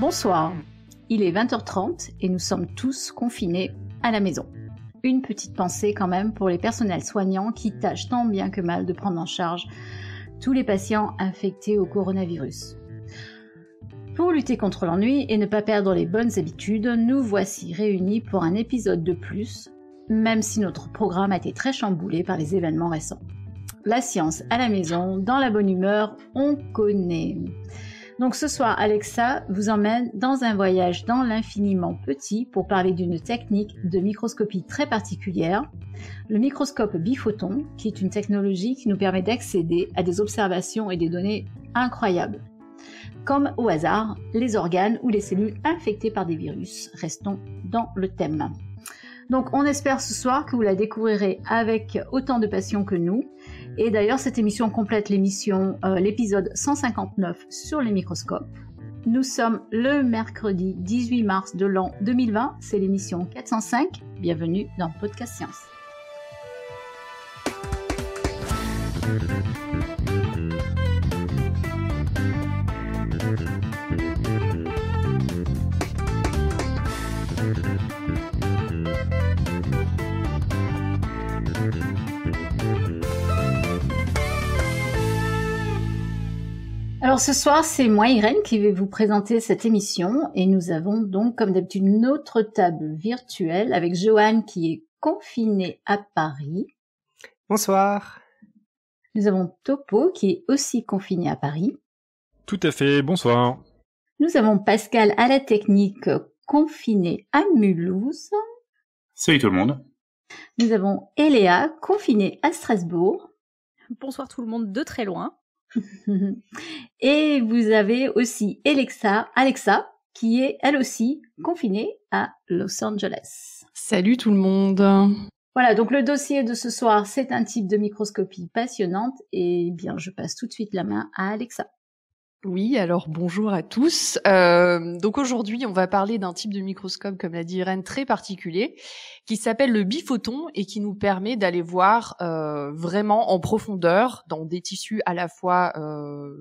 Bonsoir, il est 20h30 et nous sommes tous confinés à la maison. Une petite pensée quand même pour les personnels soignants qui tâchent tant bien que mal de prendre en charge tous les patients infectés au coronavirus. Pour lutter contre l'ennui et ne pas perdre les bonnes habitudes, nous voici réunis pour un épisode de plus, même si notre programme a été très chamboulé par les événements récents la science à la maison, dans la bonne humeur, on connaît. Donc ce soir, Alexa vous emmène dans un voyage dans l'infiniment petit pour parler d'une technique de microscopie très particulière, le microscope biphoton, qui est une technologie qui nous permet d'accéder à des observations et des données incroyables. Comme au hasard, les organes ou les cellules infectées par des virus. Restons dans le thème. Donc on espère ce soir que vous la découvrirez avec autant de passion que nous et d'ailleurs, cette émission complète l'émission, euh, l'épisode 159 sur les microscopes. Nous sommes le mercredi 18 mars de l'an 2020, c'est l'émission 405. Bienvenue dans Podcast Science. Alors ce soir, c'est moi Irène qui vais vous présenter cette émission et nous avons donc comme d'habitude notre table virtuelle avec Joanne qui est confinée à Paris. Bonsoir. Nous avons Topo qui est aussi confiné à Paris. Tout à fait, bonsoir. Nous avons Pascal à la technique confiné à Mulhouse. Salut tout le monde. Nous avons Eléa confinée à Strasbourg. Bonsoir tout le monde de très loin. Et vous avez aussi Alexa, Alexa, qui est elle aussi confinée à Los Angeles. Salut tout le monde. Voilà, donc le dossier de ce soir, c'est un type de microscopie passionnante. Et bien, je passe tout de suite la main à Alexa. Oui, alors bonjour à tous. Euh, donc aujourd'hui, on va parler d'un type de microscope, comme l'a dit Irène, très particulier, qui s'appelle le biphoton et qui nous permet d'aller voir euh, vraiment en profondeur dans des tissus à la fois euh,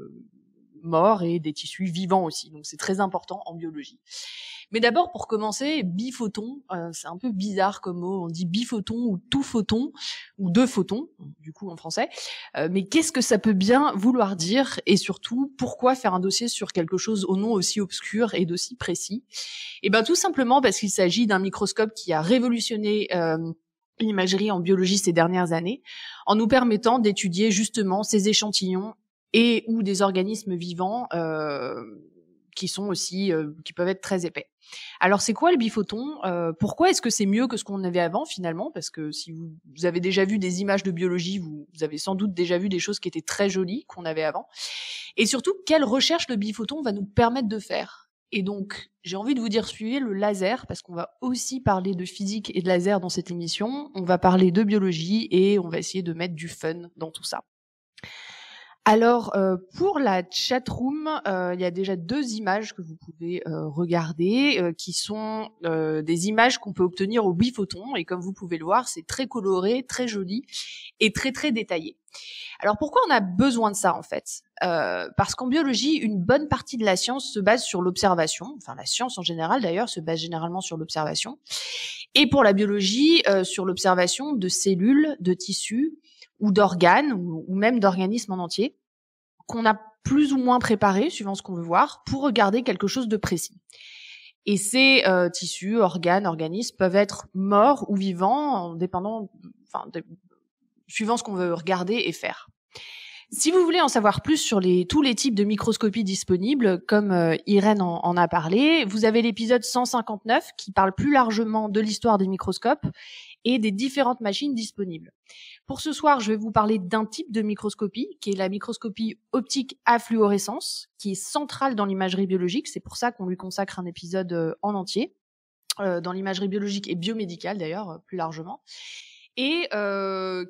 morts et des tissus vivants aussi. Donc c'est très important en biologie. Mais d'abord, pour commencer, biphoton, euh, c'est un peu bizarre comme mot, on dit biphoton ou tout photon, ou deux photons, du coup en français. Euh, mais qu'est-ce que ça peut bien vouloir dire Et surtout, pourquoi faire un dossier sur quelque chose au nom aussi obscur et d'aussi précis Eh bien tout simplement parce qu'il s'agit d'un microscope qui a révolutionné... Euh, l'imagerie en biologie ces dernières années, en nous permettant d'étudier justement ces échantillons et ou des organismes vivants euh, qui sont aussi euh, qui peuvent être très épais. Alors c'est quoi le biphoton euh, Pourquoi est-ce que c'est mieux que ce qu'on avait avant finalement Parce que si vous, avez déjà vu des images de biologie, vous, vous avez sans doute déjà vu des choses qui étaient très jolies qu'on avait avant. Et surtout, quelle recherche le biphoton va nous permettre de faire et donc, j'ai envie de vous dire, suivez le laser, parce qu'on va aussi parler de physique et de laser dans cette émission. On va parler de biologie et on va essayer de mettre du fun dans tout ça. Alors euh, pour la chatroom, euh, il y a déjà deux images que vous pouvez euh, regarder, qui sont des images qu'on peut obtenir au bifoton et comme vous pouvez le voir, c'est très coloré, très joli et très très détaillé. Alors pourquoi on a besoin de ça en fait Parce qu'en biologie, une bonne partie de la science se base sur l'observation. Enfin, la science en général d'ailleurs se base généralement sur l'observation. Et pour la biologie, sur l'observation de cellules, de tissus ou d'organes ou, même d'organismes en entier qu'on a plus ou moins préparé, suivant ce qu'on veut voir, pour regarder quelque chose de précis. Et ces euh, tissus, organes, organismes peuvent être morts ou vivants, en dépendant, suivant ce qu'on veut regarder et faire. Si vous voulez en savoir plus sur tous les types de microscopie disponibles, comme euh, Irène en, a parlé, vous avez l'épisode 159 qui parle plus largement de l'histoire des microscopes et des différentes machines disponibles. Pour ce soir, je vais vous parler d'un type de microscopie, qui est la microscopie optique à fluorescence, qui est centrale dans l'imagerie biologique. C'est pour ça qu'on lui consacre un épisode euh, en entier, euh, dans l'imagerie biologique et biomédicale d'ailleurs, euh, plus largement et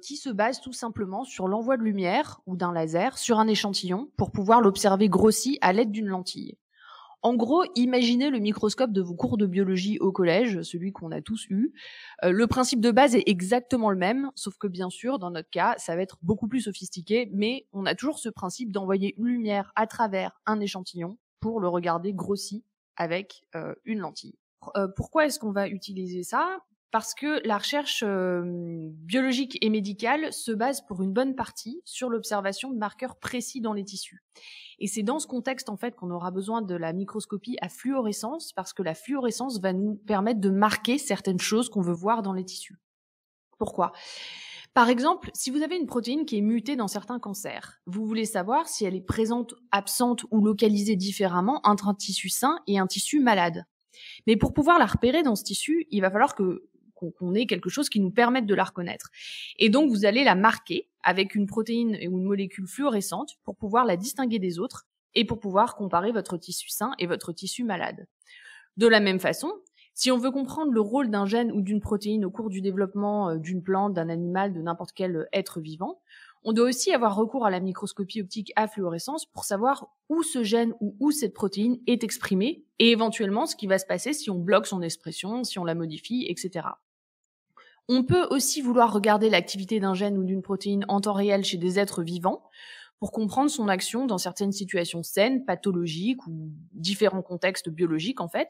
qui se base tout simplement sur l'envoi de lumière ou d'un laser sur un échantillon pour pouvoir l'observer grossi à l'aide d'une lentille. En gros, imaginez le microscope de vos cours de biologie au collège, celui qu'on a tous eu. Euh, le principe de base est exactement le même, sauf que bien sûr, dans notre cas, ça va être beaucoup plus sophistiqué, mais on a toujours ce principe d'envoyer une lumière à travers un échantillon pour le regarder grossi avec euh, une lentille. Euh, pourquoi est-ce qu'on va utiliser ça parce que la recherche euh, biologique et médicale se base pour une bonne partie sur l'observation de marqueurs précis dans les tissus. Et c'est dans ce contexte en fait qu'on aura besoin de la microscopie à fluorescence parce que la fluorescence va nous permettre de marquer certaines choses qu'on veut voir dans les tissus. Pourquoi par exemple, si vous avez une protéine qui est mutée dans certains cancers, vous voulez savoir si elle est présente, absente ou localisée différemment entre un tissu sain et un tissu malade. Mais pour pouvoir la repérer dans ce tissu, il va falloir que qu'on ait quelque chose qui nous permette de la reconnaître. Et donc, vous allez la marquer avec une protéine ou une molécule fluorescente pour pouvoir la distinguer des autres et pour pouvoir comparer votre tissu sain et votre tissu malade. De la même façon, si on veut comprendre le rôle d'un gène ou d'une protéine au cours du développement euh, d'une plante, d'un animal, de n'importe quel euh, être vivant, on doit aussi avoir recours à la microscopie optique à fluorescence pour savoir où ce gène ou où cette protéine est exprimée et éventuellement ce qui va se passer si on bloque son expression, si on la modifie, etc. On peut aussi vouloir regarder l'activité d'un gène ou d'une protéine en temps réel chez des êtres vivants pour comprendre son action dans certaines situations saines, pathologiques ou différents contextes biologiques en fait.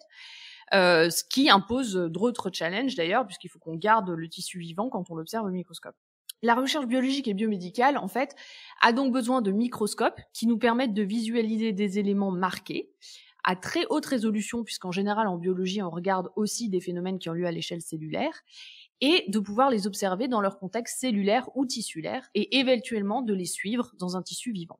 Euh, ce qui impose d'autres challenges d'ailleurs, puisqu'il faut qu'on garde le tissu vivant quand on l'observe au microscope. La recherche biologique et biomédicale, en fait, a donc besoin de microscopes qui nous permettent de visualiser des éléments marqués à très haute résolution, puisqu'en général, en biologie, on regarde aussi des phénomènes qui ont lieu à l'échelle cellulaire, et de pouvoir les observer dans leur contexte cellulaire ou tissulaire et éventuellement de les suivre dans un tissu vivant.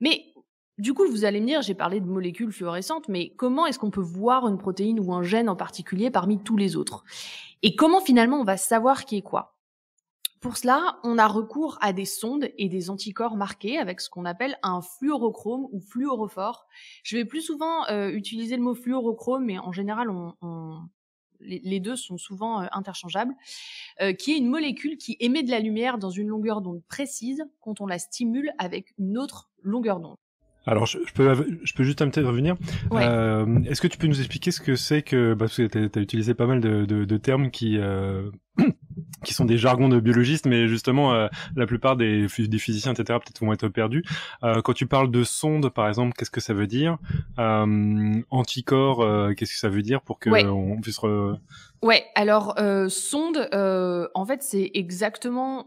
Mais du coup, vous allez me dire, j'ai parlé de molécules fluorescentes, mais comment est-ce qu'on peut voir une protéine ou un gène en particulier parmi tous les autres Et comment finalement on va savoir qui est quoi pour cela, on a recours à des sondes et des anticorps marqués avec ce qu'on appelle un fluorochrome ou fluorophore. Je vais plus souvent euh, utiliser le mot fluorochrome, mais en général, on, les, deux sont souvent euh, interchangeables, euh, qui est une molécule qui émet de la lumière dans une longueur d'onde précise quand on la stimule avec une autre longueur d'onde. Alors, je, peux, je peux juste tenter revenir. Euh, est-ce que tu peux nous expliquer ce que c'est que... Bah, parce que tu as, utilisé pas mal de, termes qui qui sont des jargons de biologistes, mais justement, euh, la plupart des, des physiciens, etc., peut-être vont être perdus. Euh, quand tu parles de sonde, par exemple, qu'est-ce que ça veut dire euh, Anticorps, euh, qu'est-ce que ça veut dire pour que on puisse... Re... Ouais, alors, euh, sonde, en fait, c'est exactement...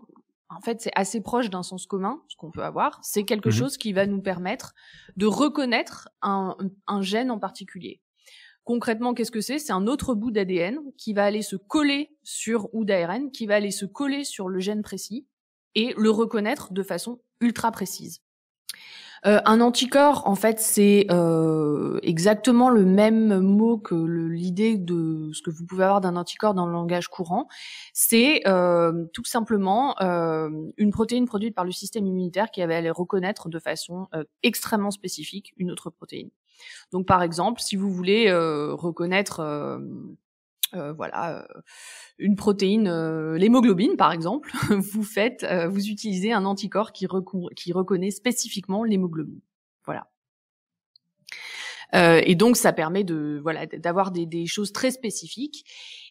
En fait, c'est assez proche d'un sens commun, ce qu'on peut avoir. C'est quelque mhm. chose qui va nous permettre de reconnaître un, un gène en particulier. Concrètement, qu'est-ce que c'est C'est un autre bout d'ADN qui va aller se coller sur ou d'ARN, qui va aller se coller sur le gène précis et le reconnaître de façon ultra précise. Euh, un anticorps, en fait, c'est euh, exactement le même mot que l'idée de ce que vous pouvez avoir d'un anticorps dans le langage courant. C'est euh, tout simplement une protéine produite par le système immunitaire qui va aller reconnaître de façon extrêmement spécifique une autre protéine. Donc par exemple, si vous voulez euh, reconnaître euh, euh, voilà une protéine l'hémoglobine par exemple vous faites vous utilisez un anticorps qui, qui reconnaît spécifiquement l'hémoglobine voilà et donc ça permet de voilà d'avoir des, des, choses très spécifiques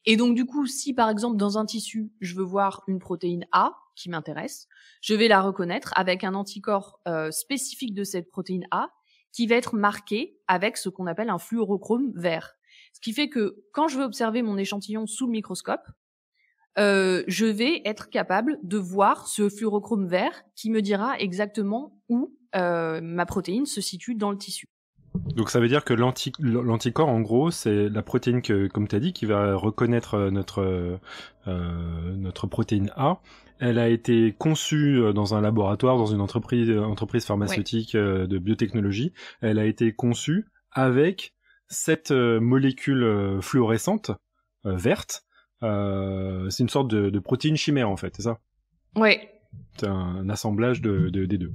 et donc du coup si par exemple dans un tissu je veux voir une protéine A qui m'intéresse je vais la reconnaître avec un anticorps spécifique de cette protéine A qui va être marqué avec ce qu'on appelle un fluorochrome vert. Ce qui fait que quand je vais observer mon échantillon sous le microscope, euh, je vais être capable de voir ce fluorochrome vert qui me dira exactement où euh, ma protéine se situe dans le tissu. Donc ça veut dire que l'anticorps, en gros, c'est la protéine que, comme tu as dit, qui va reconnaître euh, notre, notre protéine A elle a été conçue euh, dans un laboratoire, dans une entreprise, euh, entreprise pharmaceutique euh, de biotechnologie. Elle a été conçue avec cette molécule fluorescente verte. c'est une sorte de, protéine chimère en fait, c'est ça Oui. C'est un, assemblage de, des deux.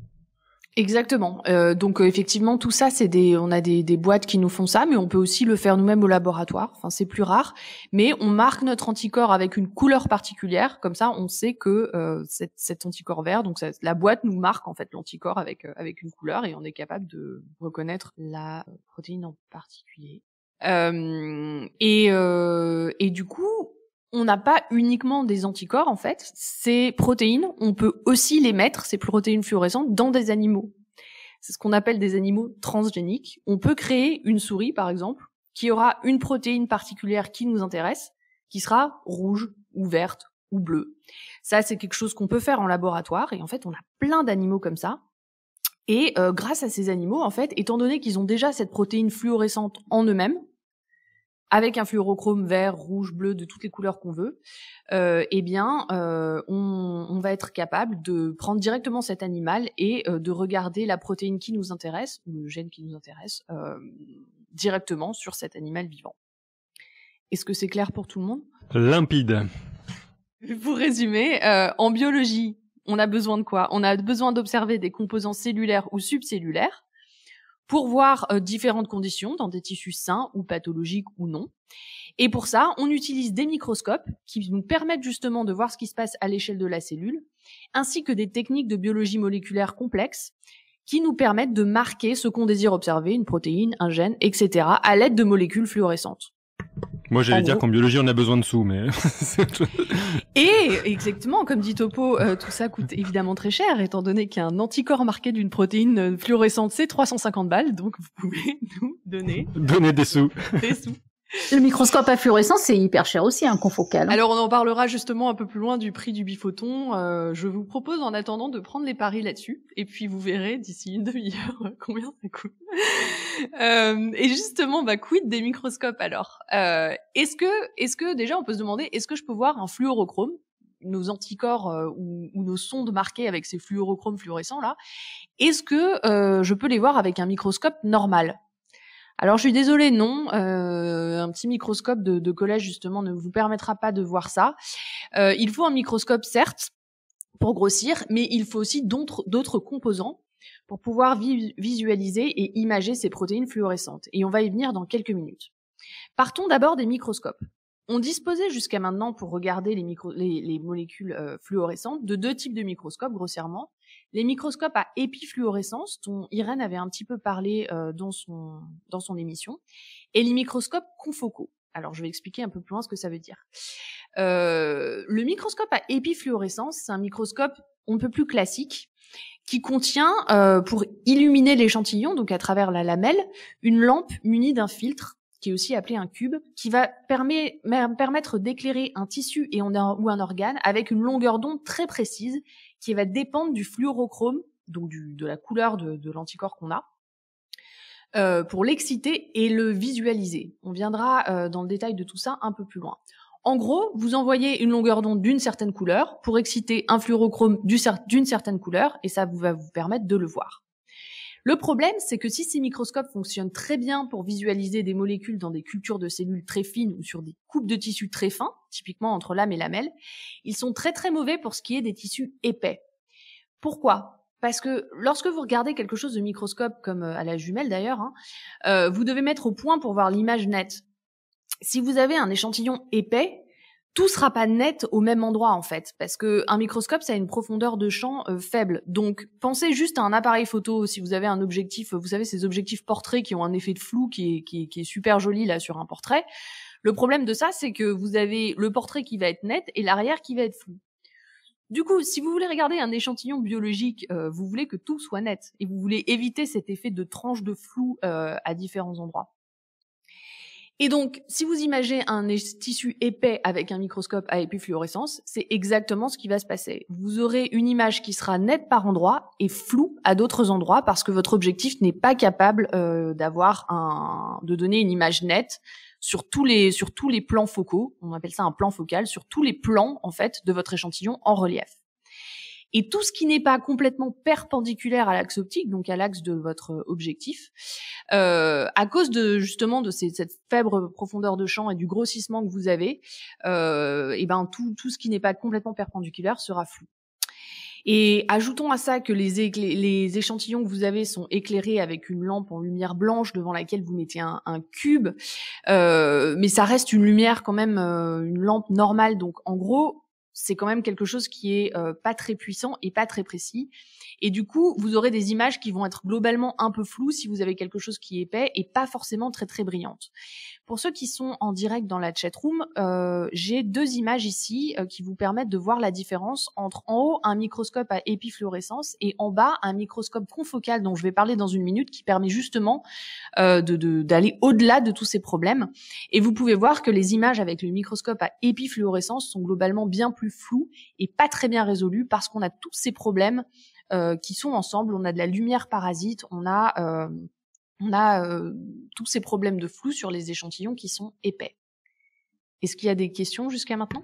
Exactement. Euh, donc euh, effectivement, tout ça, c'est des, on a des, des, boîtes qui nous font ça, mais on peut aussi le faire nous-mêmes au laboratoire. Enfin, c'est plus rare, mais on marque notre anticorps avec une couleur particulière. Comme ça, on sait que euh, cet anticorps vert. Donc la boîte nous marque en fait l'anticorps avec euh, avec une couleur et on est capable de reconnaître la protéine en particulier. Euh, et, euh, et du coup, on n'a pas uniquement des anticorps en fait. Ces protéines, on peut aussi les mettre, ces protéines fluorescentes, dans des animaux. C'est ce qu'on appelle des animaux transgéniques. On peut créer une souris, par exemple, qui aura une protéine particulière qui nous intéresse, qui sera rouge ou verte ou bleue. Ça, c'est quelque chose qu'on peut faire en laboratoire. Et en fait, on a plein d'animaux comme ça. Et euh, grâce à ces animaux, en fait, étant donné qu'ils ont déjà cette protéine fluorescente en eux-mêmes, avec un fluorochrome vert, rouge, bleu, de toutes les couleurs qu'on veut, euh, eh bien, euh, on, va être capable de prendre directement cet animal et euh, de regarder la protéine qui nous intéresse, ou le gène qui nous intéresse, directement sur cet animal vivant. Est-ce que c'est clair pour tout le monde Limpide. Pour résumer, en biologie, on a besoin de quoi On a besoin d'observer des composants cellulaires ou subcellulaires pour voir euh, différentes conditions dans des tissus sains ou pathologiques ou non. Et pour ça, on utilise des microscopes qui nous permettent justement de voir ce qui se passe à l'échelle de la cellule, ainsi que des techniques de biologie moléculaire complexes qui nous permettent de marquer ce qu'on désire observer, une protéine, un gène, etc., à l'aide de molécules fluorescentes. Moi, j'allais dire qu'en biologie, on a besoin de sous, mais. et exactement, comme dit Topo, euh, tout ça coûte évidemment très cher, étant donné qu'un anticorps marqué d'une protéine fluorescente, c'est 350 balles, donc vous pouvez nous donner. Donner des sous. Des sous. Le microscope à fluorescence, c'est hyper cher aussi, un hein, confocal. Alors, on en parlera justement un peu plus loin du prix du bifoton. Euh, je vous propose en attendant de prendre les paris là-dessus, et puis vous verrez d'ici une demi-heure combien ça coûte. Euh, et justement, bah, quid des microscopes alors euh, Est-ce que, est que déjà, on peut se demander, est-ce que je peux voir un fluorochrome nos anticorps euh, ou, nos sondes marquées avec ces fluorochromes fluorescents là, est-ce que je peux les voir avec un microscope normal alors je suis désolée, non, euh, un petit microscope de, collège justement ne vous permettra pas de voir ça. Euh, il faut un microscope certes pour grossir, mais il faut aussi d'autres composants pour pouvoir visualiser et imager ces protéines fluorescentes. Et on va y venir dans quelques minutes. Partons d'abord des microscopes. On disposait jusqu'à maintenant pour regarder les, les, molécules euh, fluorescentes de deux types de microscopes, grossièrement. Les microscopes à épifluorescence, dont Irène avait un petit peu parlé euh, dans, son, dans son émission, et les microscopes confocaux. Alors, je vais expliquer un peu plus loin ce que ça veut dire. Euh, le microscope à épifluorescence, c'est un microscope on ne peut plus classique qui contient, pour illuminer l'échantillon, donc à travers la lamelle, une lampe munie d'un filtre qui est aussi appelé un cube, qui va permettre d'éclairer un tissu et ou un organe avec une longueur d'onde très précise qui va dépendre du fluorochrome, donc de la couleur de, l'anticorps qu'on a, euh, pour l'exciter et le visualiser. On viendra euh, dans le détail de tout ça un peu plus loin. En gros, vous envoyez une longueur d'onde d'une certaine couleur pour exciter un fluorochrome d'une certaine couleur et ça va vous permettre de le voir. Le problème, c'est que si ces microscopes fonctionnent très bien pour visualiser des molécules dans des cultures de cellules très fines ou sur des coupes de tissus très fins, typiquement entre lame et lamelle, ils sont très très mauvais pour ce qui est des tissus épais. Pourquoi parce que lorsque vous regardez quelque chose de microscope, comme euh, à la jumelle d'ailleurs, hein, euh, vous devez mettre au point pour voir l'image nette. Si vous avez un échantillon épais, tout sera pas net au même endroit en fait, parce que un microscope ça a une profondeur de champ euh, faible. Donc pensez juste à un appareil photo si vous avez un objectif, vous savez ces objectifs portraits qui ont un effet de flou qui est, super joli là sur un portrait. Le problème de ça c'est que vous avez le portrait qui va être net et l'arrière qui va être flou. Du coup, si vous voulez regarder un échantillon biologique, euh, vous voulez que tout soit net et vous voulez éviter cet effet de tranche de flou euh, à différents endroits. Et donc, si vous imaginez un tissu épais avec un microscope à épifluorescence, c'est exactement ce qui va se passer. Vous aurez une image qui sera nette par endroit et floue à d'autres endroits parce que votre objectif n'est pas capable euh, d'avoir un, de donner une image nette sur tous les sur tous les plans focaux. On appelle ça un plan focal sur tous les plans en fait de votre échantillon en relief. Et tout ce qui n'est pas complètement perpendiculaire à l'axe optique, donc à l'axe de votre euh, objectif, euh, à cause de justement de cette faible profondeur de champ et du grossissement que vous avez, et euh, eh ben tout, tout ce qui n'est pas complètement perpendiculaire sera flou. Et ajoutons à ça que les, les, échantillons que vous avez sont éclairés avec une lampe en lumière blanche devant laquelle vous mettez un, cube, mais ça reste une lumière quand même, une lampe normale. Donc en gros, c'est quand même quelque chose qui est euh, pas très puissant et pas très précis. Et du coup, vous aurez des images qui vont être globalement un peu floues si vous avez quelque chose qui est épais et pas forcément très très brillante. Pour ceux qui sont en direct dans la chatroom, euh, j'ai deux images ici euh, qui vous permettent de voir la différence entre en haut un microscope à épifluorescence et en bas un microscope confocal dont je vais parler dans une minute qui permet justement euh, d'aller de, au-delà de tous ces problèmes. Et vous pouvez voir que les images avec le microscope à épifluorescence sont globalement bien plus floues et pas très bien résolues parce qu'on a tous ces problèmes euh, qui sont ensemble. On a de la lumière parasite, on a euh, on a euh, tous ces problèmes de flou sur les échantillons qui sont épais. Est-ce qu'il y a des questions jusqu'à maintenant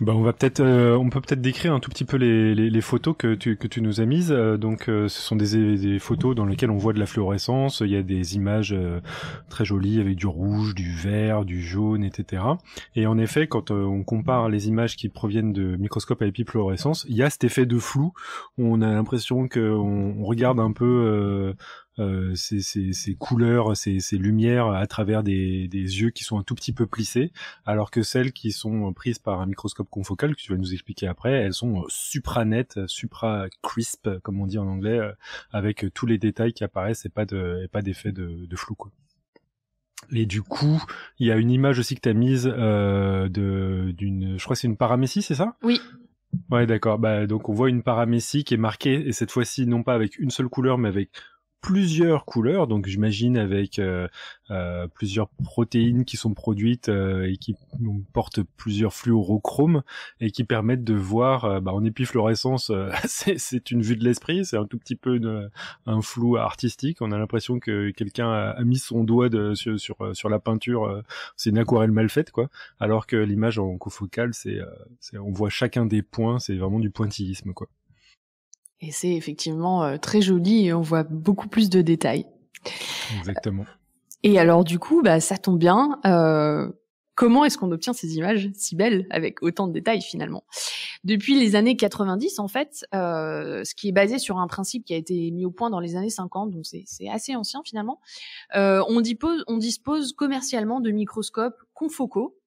bah, on va peut-être, euh, on peut peut-être décrire un tout petit peu les, photos que tu, que tu nous as mises. Euh, donc, euh, ce sont des, photos dans lesquelles on voit de la fluorescence. Il y a des images très jolies avec du rouge, du vert, du jaune, etc. Et en effet, quand on compare les images qui proviennent de microscope à épifluorescence, il y a cet effet de flou. on a l'impression qu'on on regarde un peu euh, ces, couleurs, ces, lumières à travers des, des, yeux qui sont un tout petit peu plissés, alors que celles qui sont prises par un microscope confocal, que tu vas nous expliquer après, elles sont euh, supranettes, supra crisp, comme on dit en anglais, euh, avec tous les détails qui apparaissent et pas de, et pas d'effet de, de, flou, quoi. Et du coup, il y a une image aussi que tu as mise euh, d'une, je crois que c'est une paramécie, c'est ça Oui. Ouais, d'accord. Bah, donc on voit une paramécie qui est marquée, et cette fois-ci non pas avec une seule couleur, mais avec plusieurs couleurs, donc j'imagine avec euh, euh, plusieurs protéines qui sont produites euh, et qui portent plusieurs fluorochromes et qui permettent de voir bah, en épifluorescence, c'est une vue de l'esprit, c'est un tout petit peu de un flou artistique, on a l'impression que quelqu'un a, mis son doigt sur, la peinture, c'est une aquarelle mal faite quoi, alors que l'image en cofocale, c'est on voit chacun des points, c'est vraiment du pointillisme quoi. Et c'est effectivement euh, très joli et on voit beaucoup plus de détails. Exactement. Euh, et alors du coup, bah, ça tombe bien. Euh, comment est-ce qu'on obtient ces images si belles avec autant de détails finalement Depuis les années 90, en fait, ce qui est basé sur un principe qui a été mis au point dans les années 50, donc c'est assez ancien finalement, on, dispose on dispose commercialement de microscopes confocaux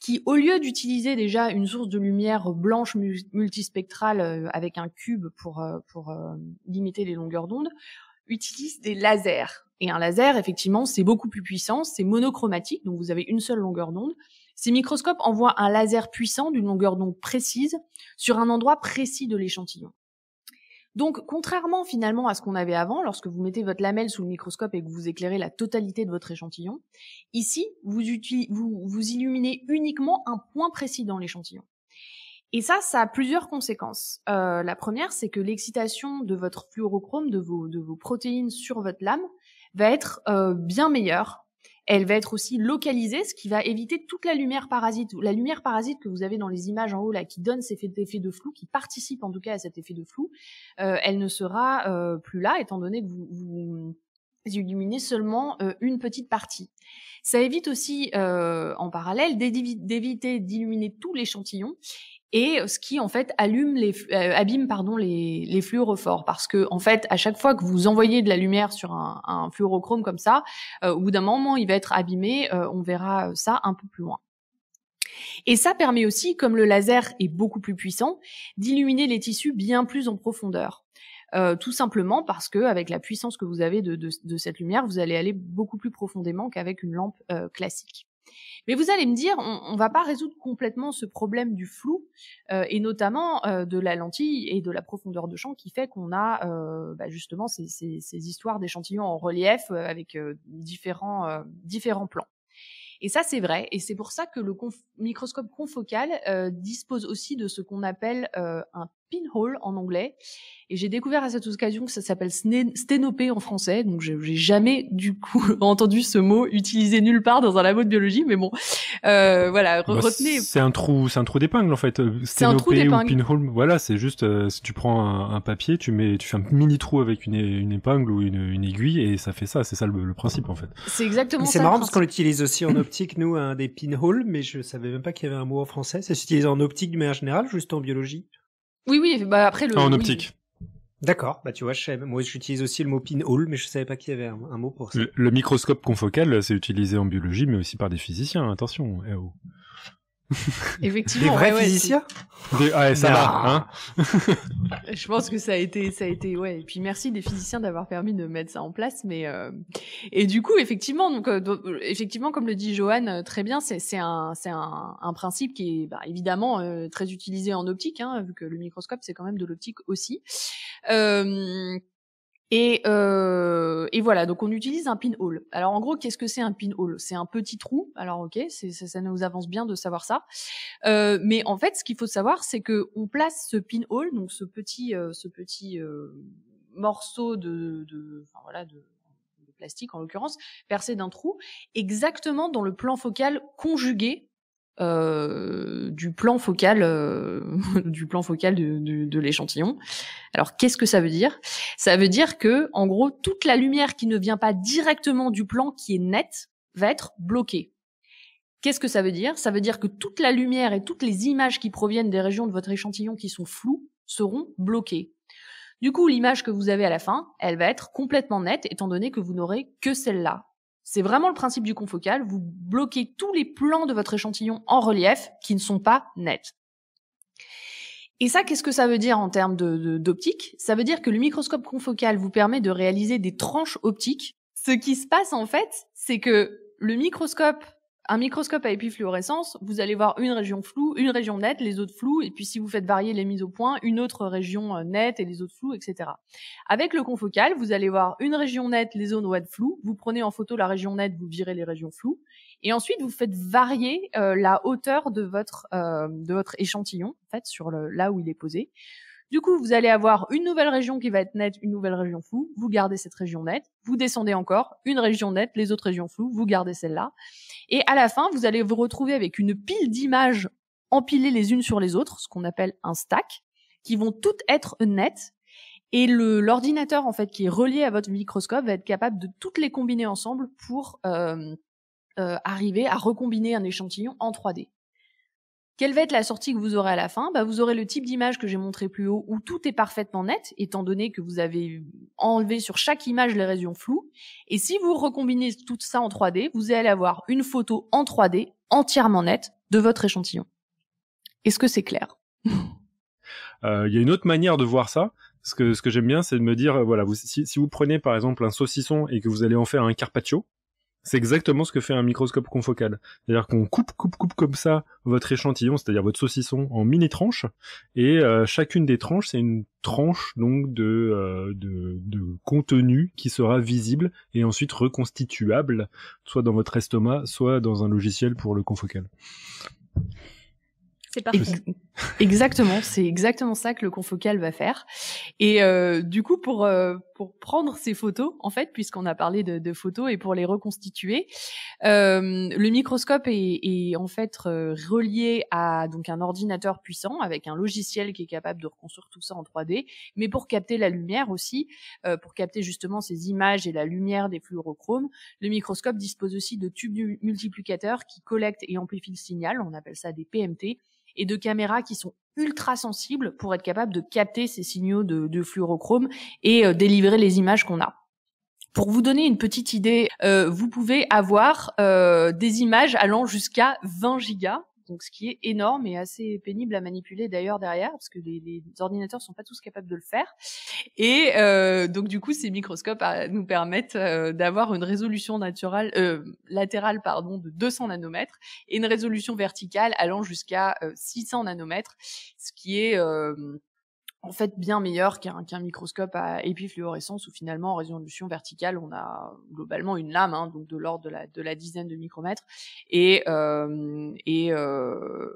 qui, au lieu d'utiliser déjà une source de lumière blanche multispectrale euh, avec un cube pour, euh, pour euh, limiter les longueurs d'onde, utilise des lasers. Et un laser, effectivement, c'est beaucoup plus puissant, c'est monochromatique, donc vous avez une seule longueur d'onde. Ces microscopes envoient un laser puissant d'une longueur d'onde précise sur un endroit précis de l'échantillon. Donc, contrairement finalement à ce qu'on avait avant, lorsque vous mettez votre lamelle sous le microscope et que vous éclairez la totalité de votre échantillon, ici, vous, illuminez uniquement un point précis dans l'échantillon. Et ça, ça a plusieurs conséquences. Euh, la première, c'est que l'excitation de votre fluorochrome, de vos, protéines sur votre lame, va être euh, bien meilleure elle va être aussi localisée, ce qui va éviter toute la lumière parasite. La lumière parasite que vous avez dans les images en haut, là, qui donne cet effet de flou, qui participe en tout cas à cet effet de flou, euh, elle ne sera euh, plus là, étant donné que vous, illuminez seulement euh, une petite partie. Ça évite aussi, en parallèle, d'éviter d'illuminer tout l'échantillon et ce qui en fait allume les, euh, abîme pardon les, fluorophores parce que en fait à chaque fois que vous envoyez de la lumière sur un, fluorochrome comme ça, euh, au bout d'un moment il va être abîmé. Euh, on verra ça un peu plus loin. Et ça permet aussi, comme le laser est beaucoup plus puissant, d'illuminer les tissus bien plus en profondeur. tout simplement parce que avec la puissance que vous avez de, cette lumière, vous allez aller beaucoup plus profondément qu'avec une lampe classique. Mais vous allez me dire, on ne va pas résoudre complètement ce problème du flou, euh, et notamment euh, de la lentille et de la profondeur de champ qui fait qu'on a euh, bah, justement ces, histoires d'échantillons en relief avec différents, différents plans. Et ça, c'est vrai, et c'est pour ça que le microscope confocal dispose aussi de ce qu'on appelle un pinhole en anglais. Et j'ai découvert à cette occasion que ça s'appelle sténopée en français. Donc, j'ai jamais du coup entendu ce mot utilisé nulle part dans un labo de biologie. Mais bon, euh, voilà, bah, retenez. C'est un trou, c'est un trou d'épingle en fait. Euh, sténopée ou pinhole. Voilà, c'est juste euh, si tu prends un, papier, tu mets, tu fais un mini trou avec une, épingle ou une, aiguille et ça fait ça. C'est ça le, principe en fait. C'est exactement. C'est marrant parce qu'on l'utilise aussi en optique nous un des pinholes, mais je savais même pas qu'il y avait un mot en français. Ça s'utilise en optique mais en général juste en biologie. Oui, oui, bah après le. Ah, en optique. D'accord, bah tu vois, moi j'utilise aussi le mot pinhole, mais je savais pas qu'il y avait un, mot pour ça. Le, microscope confocal, c'est utilisé en biologie, mais aussi par des physiciens, attention. Eh oh. Effectivement. Des vrais physiciens Ouais, ça va. Hein je pense que ça a été, ça a été, ouais. Et puis merci des physiciens d'avoir permis de mettre ça en place. Mais euh, et du coup, effectivement, euh, donc effectivement, comme le dit Johan euh, très bien, c'est un, c'est un, un, principe qui est bah, évidemment très utilisé en optique, hein, vu que le microscope c'est quand même de l'optique aussi. Euh, et, euh, et, voilà, donc on utilise un pinhole. Alors en gros, qu'est-ce que c'est un pinhole C'est un petit trou. Alors ok, ça, nous avance bien de savoir ça. Euh, mais en fait, ce qu'il faut savoir, c'est que on place ce pinhole, donc ce petit, euh, ce petit euh, morceau de, de enfin, voilà, de plastique en l'occurrence, percé d'un trou, exactement dans le plan focal conjugué euh, du plan focal euh, du plan focal de, de l'échantillon. Alors qu'est-ce que ça veut dire Ça veut dire que en gros toute la lumière qui ne vient pas directement du plan qui est net va être bloquée. Qu'est-ce que ça veut dire Ça veut dire que toute la lumière et toutes les images qui proviennent des régions de votre échantillon qui sont floues seront bloquées. Du coup, l'image que vous avez à la fin, elle va être complètement nette étant donné que vous n'aurez que celle-là. C'est vraiment le principe du confocal. Vous bloquez tous les plans de votre échantillon en relief qui ne sont pas nets. Et ça, qu'est-ce que ça veut dire en termes d'optique Ça veut dire que le microscope confocal vous permet de réaliser des tranches optiques. Ce qui se passe en fait, c'est que le microscope un microscope à épifluorescence, vous allez voir une région floue, une région nette, les autres floues, et puis si vous faites varier les mises au point, une autre région euh, nette et les autres floues, etc. Avec le confocal, vous allez voir une région nette, les zones web floues, vous prenez en photo la région nette, vous virez les régions floues, et ensuite vous faites varier euh, la hauteur de votre, euh, de votre échantillon, en fait, sur le, là où il est posé. Du coup, vous allez avoir une nouvelle région qui va être nette, une nouvelle région floue. Vous gardez cette région nette. Vous descendez encore une région nette, les autres régions floues. Vous gardez celle-là. Et à la fin, vous allez vous retrouver avec une pile d'images empilées les unes sur les autres, ce qu'on appelle un stack, qui vont toutes être nettes. Et l'ordinateur en fait qui est relié à votre microscope va être capable de toutes les combiner ensemble pour euh, euh, arriver à recombiner un échantillon en 3D. Quelle va être la sortie que vous aurez à la fin bah, Vous aurez le type d'image que j'ai montré plus haut où tout est parfaitement net, étant donné que vous avez enlevé sur chaque image les régions floues. Et si vous recombinez tout ça en 3D, vous allez avoir une photo en 3D entièrement nette de votre échantillon. Est-ce que c'est clair euh, Il y a une autre manière de voir ça. ce que j'aime bien, c'est de me dire, euh, voilà, si, vous prenez par exemple un saucisson et que vous allez en faire un carpaccio, c'est exactement ce que fait un microscope confocal. C'est-à-dire qu'on coupe, coupe, coupe comme ça votre échantillon, c'est-à-dire votre saucisson, en mini tranches, et euh, chacune des tranches, c'est une tranche donc de, euh, de, de, contenu qui sera visible et ensuite reconstituable, soit dans votre estomac, soit dans un logiciel pour le confocal. C'est parfait. Exactement, c'est exactement ça que le confocal va faire. Et euh, du coup, pour euh, pour prendre ces photos, en fait, puisqu'on a parlé de, photos et pour les reconstituer, euh, le microscope est, est en fait euh, relié à donc un ordinateur puissant avec un logiciel qui est capable de reconstruire tout ça en 3D, mais pour capter la lumière aussi, euh, pour capter justement ces images et la lumière des fluorochromes, le microscope dispose aussi de tubes multiplicateurs qui collectent et amplifient le signal. On appelle ça des PMT et de caméras qui sont ultra sensibles pour être capables de capter ces signaux de, fluorochrome et euh, délivrer les images qu'on a. Pour vous donner une petite idée, euh, vous pouvez avoir euh, des images allant jusqu'à 20 gigas donc ce qui est énorme et assez pénible à manipuler d'ailleurs derrière, parce que les, les, ordinateurs sont pas tous capables de le faire. Et euh, donc du coup, ces microscopes euh, nous permettent euh, d'avoir une résolution naturelle, latérale pardon, de 200 nanomètres et une résolution verticale allant jusqu'à 600 nanomètres, ce qui est en fait bien meilleur qu'un microscope à épifluorescence où finalement en résolution verticale on a globalement une lame hein, donc de l'ordre de la, de la dizaine de micromètres et euh, euh,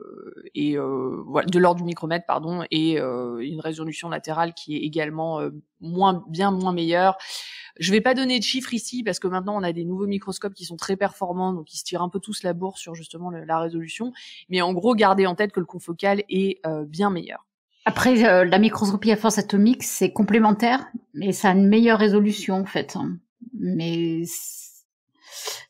euh, voilà de l'ordre du micromètre pardon et une résolution latérale qui est également moins bien moins meilleure je vais pas donner de chiffres ici parce que maintenant on a des nouveaux microscopes qui sont très performants donc ils se tirent un peu tous la bourre sur justement la résolution mais en gros gardez en tête que le confocal est bien meilleur après, euh, la microscopie à force atomique, c'est complémentaire mais ça a une meilleure résolution en fait. Hein. Mais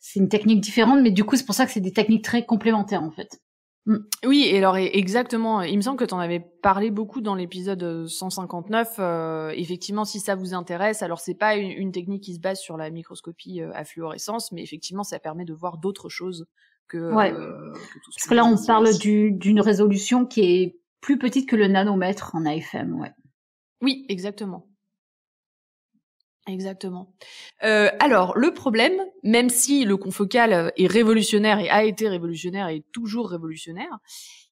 c'est une technique différente, mais du coup, c'est pour ça que c'est des techniques très complémentaires en fait. Mm. Oui, et alors exactement, il me semble que tu en avais parlé beaucoup dans l'épisode 159. Euh, effectivement, si ça vous intéresse, alors c'est pas une, technique qui se base sur la microscopie euh, à fluorescence, mais effectivement, ça permet de voir d'autres choses que, Parce que là, on parle d'une résolution qui est plus petite que le nanomètre en AFM, ouais. Oui, exactement. Exactement. Euh, alors, le problème, même si le confocal euh, est révolutionnaire et a été révolutionnaire et est toujours révolutionnaire,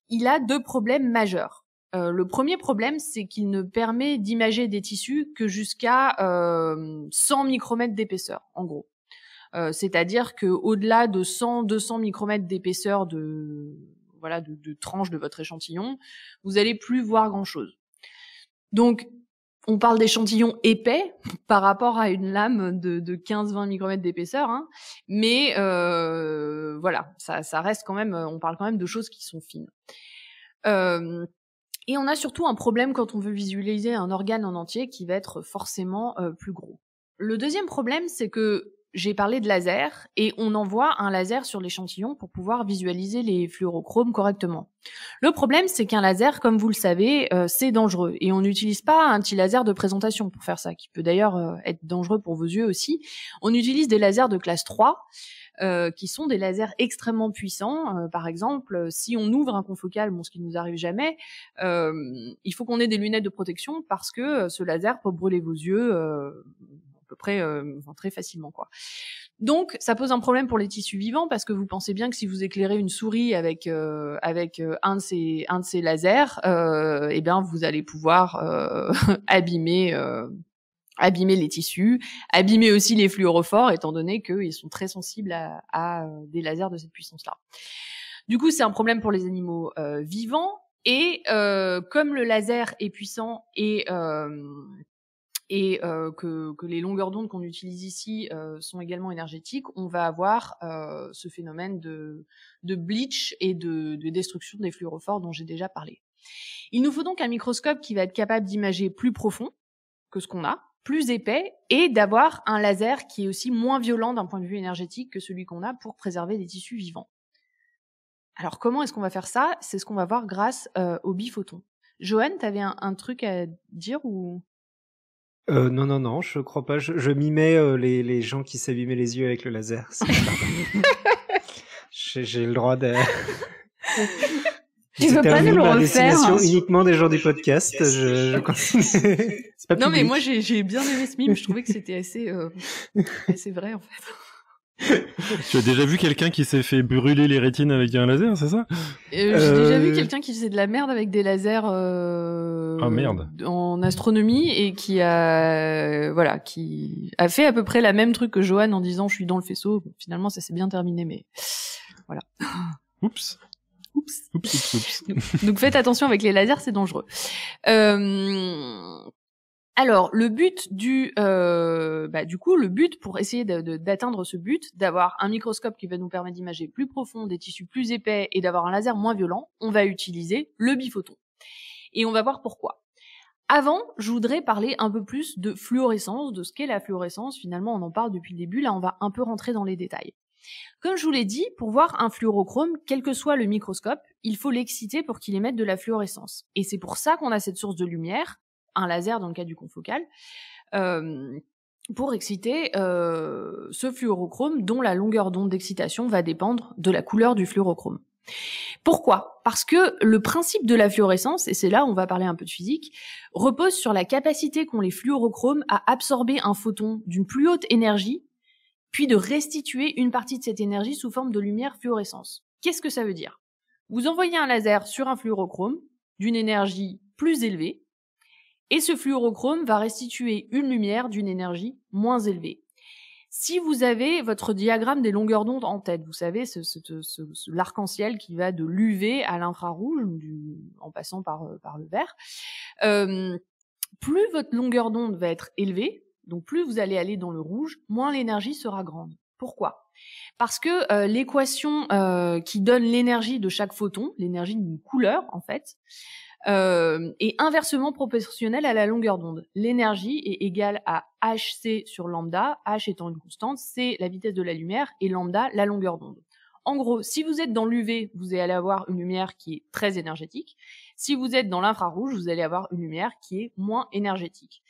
il a deux problèmes majeurs. Euh, le premier problème, c'est qu'il ne permet d'imager des tissus que jusqu'à 100 micromètres d'épaisseur, en gros. C'est-à-dire que au-delà de 100-200 micromètres d'épaisseur de voilà de, tranches de votre échantillon, vous allez plus voir grand chose. Donc on parle d'échantillons épais par rapport à une lame de, de 15-20 micromètres d'épaisseur, hein, mais euh, voilà, ça, ça, reste quand même, on parle quand même de choses qui sont fines. Euh, et on a surtout un problème quand on veut visualiser un organe en entier qui va être forcément euh, plus gros. Le deuxième problème, c'est que j'ai parlé de laser et on envoie un laser sur l'échantillon pour pouvoir visualiser les fluorochromes correctement. Le problème, c'est qu'un laser, comme vous le savez, euh, c'est dangereux et on n'utilise pas un petit laser de présentation pour faire ça, qui peut d'ailleurs euh, être dangereux pour vos yeux aussi. On utilise des lasers de classe 3. Euh, qui sont des lasers extrêmement puissants. par exemple, si on ouvre un confocal, bon, ce qui nous arrive jamais, il faut qu'on ait des lunettes de protection parce que ce laser peut brûler vos yeux peu près euh, très facilement quoi. Donc ça pose un problème pour les tissus vivants parce que vous pensez bien que si vous éclairez une souris avec euh, avec euh, un de ces un de ces lasers, eh bien vous allez pouvoir abîmer abîmer les tissus, abîmer aussi les fluorophores, étant donné qu'ils sont très sensibles à, des lasers de cette puissance-là. Du coup, c'est un problème pour les animaux vivants, et comme le laser est puissant et et euh, que, les longueurs d'onde qu'on utilise ici euh, sont également énergétiques, on va avoir euh, ce phénomène de, bleach et de, destruction des fluorophores dont j'ai déjà parlé. Il nous faut donc un microscope qui va être capable d'imager plus profond que ce qu'on a, plus épais, et d'avoir un laser qui est aussi moins violent d'un point de vue énergétique que celui qu'on a pour préserver des tissus vivants. Alors comment est-ce qu'on va faire ça C'est ce qu'on va voir grâce aux biphoton Johan, tu avais un, un truc à dire ou euh, non, non, non, je crois pas. Je, je mimais euh, les, gens qui s'abîmaient les yeux avec le laser. J'ai j'ai le droit de. Tu veux pas nous le refaire, hein. uniquement des gens du podcast. Non, mais moi j'ai j'ai bien aimé ce mime, je trouvais que c'était assez, euh, assez vrai en fait. tu as déjà vu quelqu'un qui s'est fait brûler les rétines avec un laser, c'est ça euh, J'ai déjà vu euh, quelqu'un qui faisait de la merde avec des lasers euh, ah, merde. en astronomie et qui a voilà qui a fait à peu près la même truc que Johan en disant je suis dans le faisceau. Finalement, ça s'est bien terminé, mais voilà. Oups. Oups. oups, oups, Donc, faites attention avec les lasers, c'est dangereux. Euh, alors, le but du, euh, bah, du coup, le but pour essayer d'atteindre ce but, d'avoir un microscope qui va nous permettre d'imager plus profond, des tissus plus épais et d'avoir un laser moins violent, on va utiliser le biphoton. Et on va voir pourquoi. Avant, je voudrais parler un peu plus de fluorescence, de ce qu'est la fluorescence. Finalement, on en parle depuis le début. Là, on va un peu rentrer dans les détails. Comme je vous l'ai dit, pour voir un fluorochrome, quel que soit le microscope, il faut l'exciter pour qu'il émette de la fluorescence. Et c'est pour ça qu'on a cette source de lumière un laser dans le cas du confocal, euh, pour exciter euh, ce fluorochrome dont la longueur d'onde d'excitation va dépendre de la couleur du fluorochrome. Pourquoi Parce que le principe de la fluorescence, et c'est là où on va parler un peu de physique, repose sur la capacité qu'ont les fluorochromes à absorber un photon d'une plus haute énergie, puis de restituer une partie de cette énergie sous forme de lumière fluorescence. Qu'est-ce que ça veut dire Vous envoyez un laser sur un fluorochrome d'une énergie plus élevée, et ce fluorochrome va restituer une lumière d'une énergie moins élevée. Si vous avez votre diagramme des longueurs d'onde en tête, vous savez, ce, l'arc-en-ciel qui va de l'UV à l'infrarouge, en passant par, euh, le vert, euh, plus votre longueur d'onde va être élevée, donc plus vous allez aller dans le rouge, moins l'énergie sera grande. Pourquoi Parce que euh, l'équation qui donne l'énergie de chaque photon, l'énergie d'une couleur en fait, euh, et inversement proportionnel à la longueur d'onde. L'énergie est égale à hc sur lambda, h étant une constante, c'est la vitesse de la lumière et lambda la longueur d'onde. En gros, si vous êtes dans l'UV, vous allez avoir une lumière qui est très énergétique. Si vous êtes dans l'infrarouge, vous allez avoir une lumière qui est moins énergétique.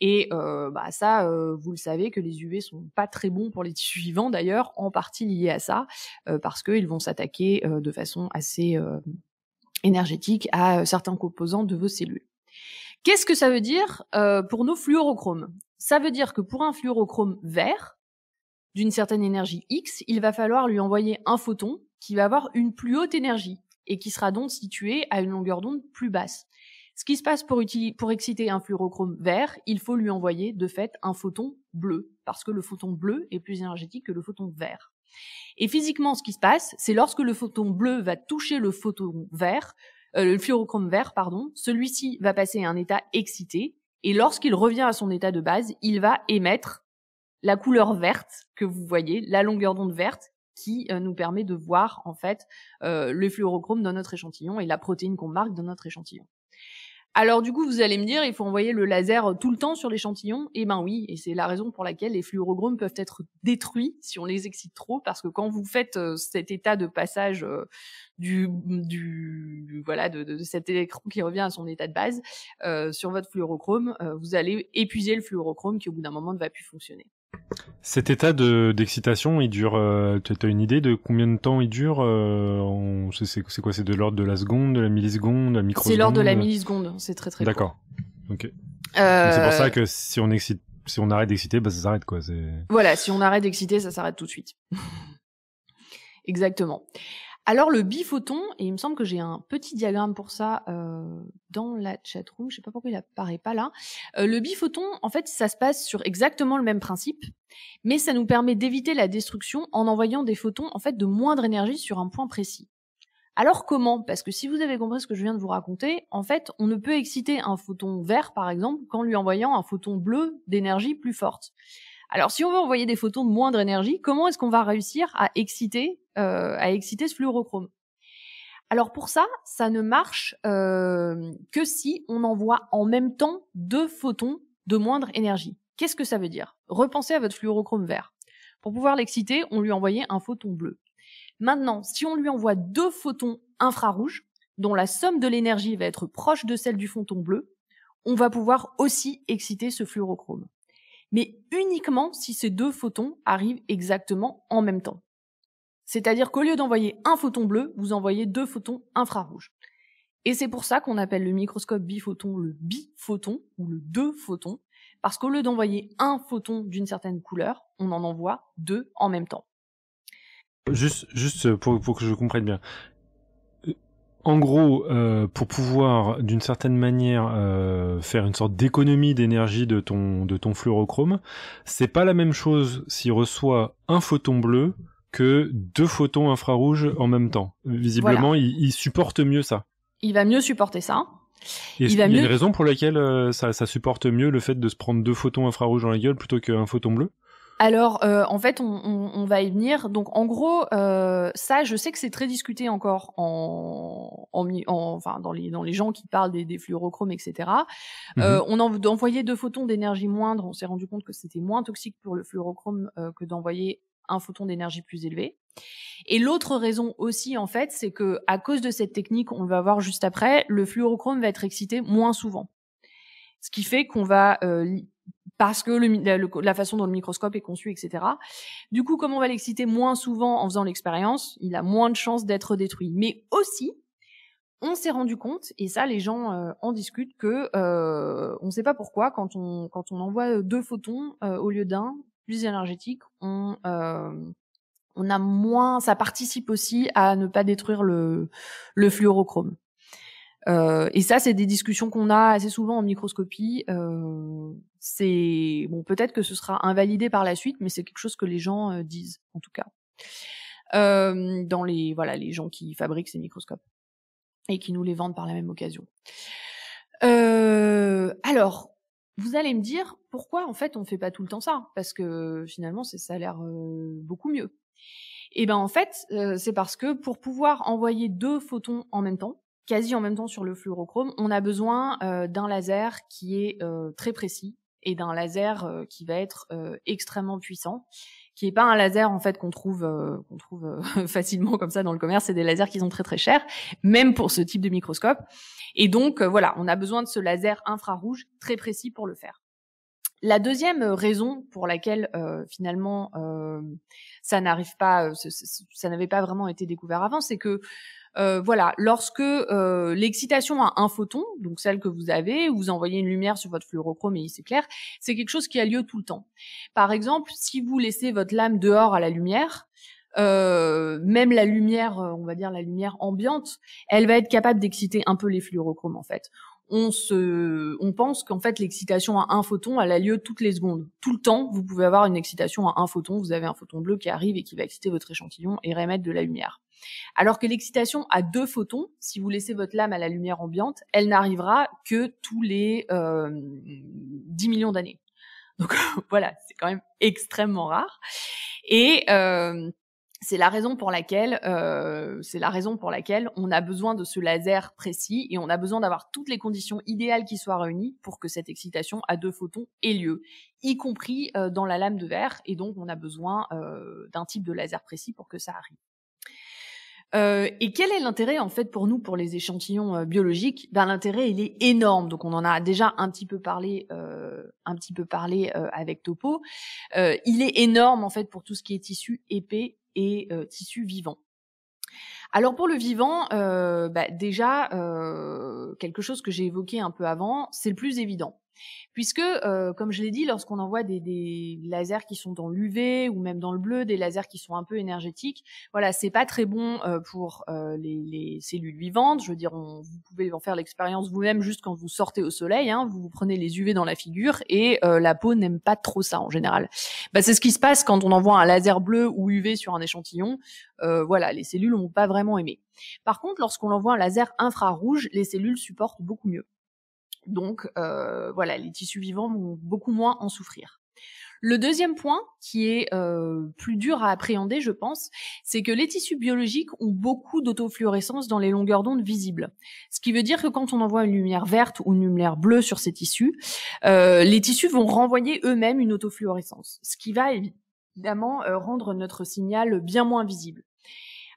Et euh, bah ça, euh, vous le savez que les UV sont pas très bons pour les tissus vivants d'ailleurs, en partie liés à ça, euh, parce qu'ils vont s'attaquer de façon assez énergétique à euh, certains composants de vos cellules. Qu'est-ce que ça veut dire euh, pour nos fluorochromes Ça veut dire que pour un fluorochrome vert, d'une certaine énergie X, il va falloir lui envoyer un photon qui va avoir une plus haute énergie et qui sera donc situé à une longueur d'onde plus basse. Ce qui se passe pour exciter un fluorochrome vert, il faut lui envoyer de fait un photon bleu, parce que le photon bleu est plus énergétique que le photon vert. Et physiquement, ce qui se passe, c'est lorsque le photon bleu va toucher le photon vert, euh, le fluorochrome vert, pardon, celui-ci va passer à un état excité, et lorsqu'il revient à son état de base, il va émettre la couleur verte que vous voyez, la longueur d'onde verte, qui euh, nous permet de voir en fait euh, le fluorochrome dans notre échantillon et la protéine qu'on marque dans notre échantillon. Alors du coup, vous allez me dire, il faut envoyer le laser tout le temps sur l'échantillon. Eh ben oui, et c'est la raison pour laquelle les fluorochromes peuvent être détruits si on les excite trop, parce que quand vous faites euh, cet état de passage euh, du, du voilà de, cet électron qui revient à son état de base euh, sur votre fluorochrome, vous allez épuiser le fluorochrome qui au bout d'un moment ne va plus fonctionner. Cet état d'excitation, il dure. Euh, tu as une idée de combien de temps il dure euh, C'est quoi C'est de l'ordre de la seconde, de la milliseconde, de la microseconde C'est l'ordre de la milliseconde. C'est très très. D'accord. Ok. Euh, c'est pour ça que si on si on arrête d'exciter, bah, ça s'arrête quoi. Voilà, si on arrête d'exciter, ça s'arrête tout de suite. Exactement. Alors le biphoton, et il me semble que j'ai un petit diagramme pour ça euh, dans la chatroom, je sais pas pourquoi il apparaît pas là. Euh, le biphoton, en fait, ça se passe sur exactement le même principe, mais ça nous permet d'éviter la destruction en envoyant des photons en fait de moindre énergie sur un point précis. Alors comment Parce que si vous avez compris ce que je viens de vous raconter, en fait, on ne peut exciter un photon vert par exemple qu'en lui envoyant un photon bleu d'énergie plus forte. Alors, si on veut envoyer des photons de moindre énergie, comment est-ce qu'on va réussir à exciter, euh, à exciter ce fluorochrome Alors pour ça, ça ne marche euh, que si on envoie en même temps deux photons de moindre énergie. Qu'est-ce que ça veut dire Repensez à votre fluorochrome vert. Pour pouvoir l'exciter, on lui envoyait un photon bleu. Maintenant, si on lui envoie deux photons infrarouges, dont la somme de l'énergie va être proche de celle du photon bleu, on va pouvoir aussi exciter ce fluorochrome mais uniquement si ces deux photons arrivent exactement en même temps. C'est-à-dire qu'au lieu d'envoyer un photon bleu, vous envoyez deux photons infrarouges. Et c'est pour ça qu'on appelle le microscope biphoton le biphoton ou le deux photons, parce qu'au lieu d'envoyer un photon d'une certaine couleur, on en envoie deux en même temps. Juste, euh, pour que je comprenne bien, en gros, euh, pour pouvoir d'une certaine manière euh, faire une sorte d'économie d'énergie de ton de ton fluorochrome, c'est pas la même chose s'il reçoit un photon bleu que deux photons infrarouges en même temps. Visiblement, il, supporte mieux ça. Il va mieux supporter ça. il, y a une raison pour laquelle euh, ça, ça supporte mieux le fait de se prendre deux photons infrarouges dans la gueule plutôt qu'un photon bleu alors, euh, en fait, on, va y venir. Donc, en gros, euh, ça, je sais que c'est très discuté encore en, en, enfin, dans, les, dans les gens qui parlent des, des fluorochromes, etc. Mhm. Euh, on en, envoyé deux photons d'énergie moindre. On s'est rendu compte que c'était moins toxique pour le fluorochrome que d'envoyer un photon d'énergie plus élevé. Et l'autre raison aussi, en fait, c'est que à cause de cette technique, on va voir juste après, le fluorochrome va être excité moins souvent. Ce qui fait qu'on va parce que la, façon dont le microscope est conçu, etc. Du coup, comme on va l'exciter moins souvent en faisant l'expérience, il a moins de chances d'être détruit. Mais aussi, on s'est rendu compte, et ça les gens euh, en discutent, que euh, on ne sait pas pourquoi quand on quand on envoie euh, deux photons au lieu d'un, plus énergétique, on on a moins, ça participe aussi à ne pas détruire le le fluorochrome. Euh, et ça, c'est des discussions qu'on a assez souvent en microscopie. Euh, c'est bon, peut-être que ce sera invalidé par la suite, mais c'est quelque chose que les gens euh, disent en tout cas dans les voilà les gens qui fabriquent ces microscopes et qui nous les vendent par la même occasion. alors, vous allez me dire pourquoi en fait on fait pas tout le temps ça parce que finalement ça a l'air beaucoup mieux. Et eh ben en fait, c'est parce que pour pouvoir envoyer deux photons en même temps quasi en même temps sur le fluorochrome, on a besoin euh, d'un laser qui est euh, très précis et d'un laser euh, qui va être extrêmement puissant, qui est pas un laser en fait qu'on trouve qu'on trouve facilement comme ça dans le commerce, c'est des lasers qui sont très très chers même pour ce type de microscope. Et donc voilà, on a besoin de ce laser infrarouge très précis pour le faire. La deuxième euh, raison pour laquelle euh, finalement euh, ça n'arrive pas, ça n'avait pas vraiment été découvert avant, c'est que voilà, lorsque l'excitation à un photon, donc celle que vous avez, vous envoyez une lumière sur votre fluorochrome et il s'éclaire, c'est quelque chose qui a lieu tout le temps. Par exemple, si vous laissez votre lame dehors à la lumière, même la lumière, on va dire la lumière ambiante, elle va être capable d'exciter un peu les fluorochromes en fait on se, on pense qu'en fait l'excitation à un photon elle a lieu toutes les secondes, tout le temps. Vous pouvez avoir une excitation à un photon, vous avez un photon bleu qui arrive et qui va exciter votre échantillon et remettre de la lumière. Alors que l'excitation à deux photons, si vous laissez votre lame à la lumière ambiante, elle n'arrivera que tous les 10 euh, millions d'années. Donc voilà, c'est quand même extrêmement rare. Et euh, c'est la raison pour laquelle, euh, c'est la raison pour laquelle on a besoin de ce laser précis et on a besoin d'avoir toutes les conditions idéales qui soient réunies pour que cette excitation à deux photons ait lieu, y compris euh, dans la lame de verre. Et donc, on a besoin euh, d'un type de laser précis pour que ça arrive. et quel est l'intérêt en fait pour nous pour les échantillons biologiques ben, l'intérêt il est énorme. Donc on en a déjà un petit peu parlé, un petit peu parlé avec Topo. il est énorme en fait pour tout ce qui est tissu épais et tissu vivant. Alors pour le vivant, bah, déjà, quelque chose que j'ai évoqué un peu avant, c'est le plus évident. Puisque, euh, comme je l'ai dit, lorsqu'on envoie des, des, lasers qui sont dans l'UV ou même dans le bleu, des lasers qui sont un peu énergétiques, voilà, c'est pas très bon euh, pour euh, les, cellules vivantes. Je veux dire, vous pouvez en faire l'expérience vous-même juste quand vous sortez au soleil. Hein, vous prenez les UV dans la figure et la peau n'aime pas trop ça en général. Bah, c'est ce qui se passe quand on envoie un laser bleu ou UV sur un échantillon. voilà, les cellules n'ont pas vraiment aimé. Par contre, lorsqu'on envoie un laser infrarouge, les cellules supportent beaucoup mieux. Donc euh, voilà, les tissus vivants vont beaucoup moins en souffrir. Le deuxième point, qui est euh, plus dur à appréhender, je pense, c'est que les tissus biologiques ont beaucoup d'autofluorescence dans les longueurs d'onde visibles. Ce qui veut dire que quand on envoie une lumière verte ou une lumière bleue sur ces tissus, euh, les tissus vont renvoyer eux-mêmes une autofluorescence, ce qui va évidemment rendre notre signal bien moins visible.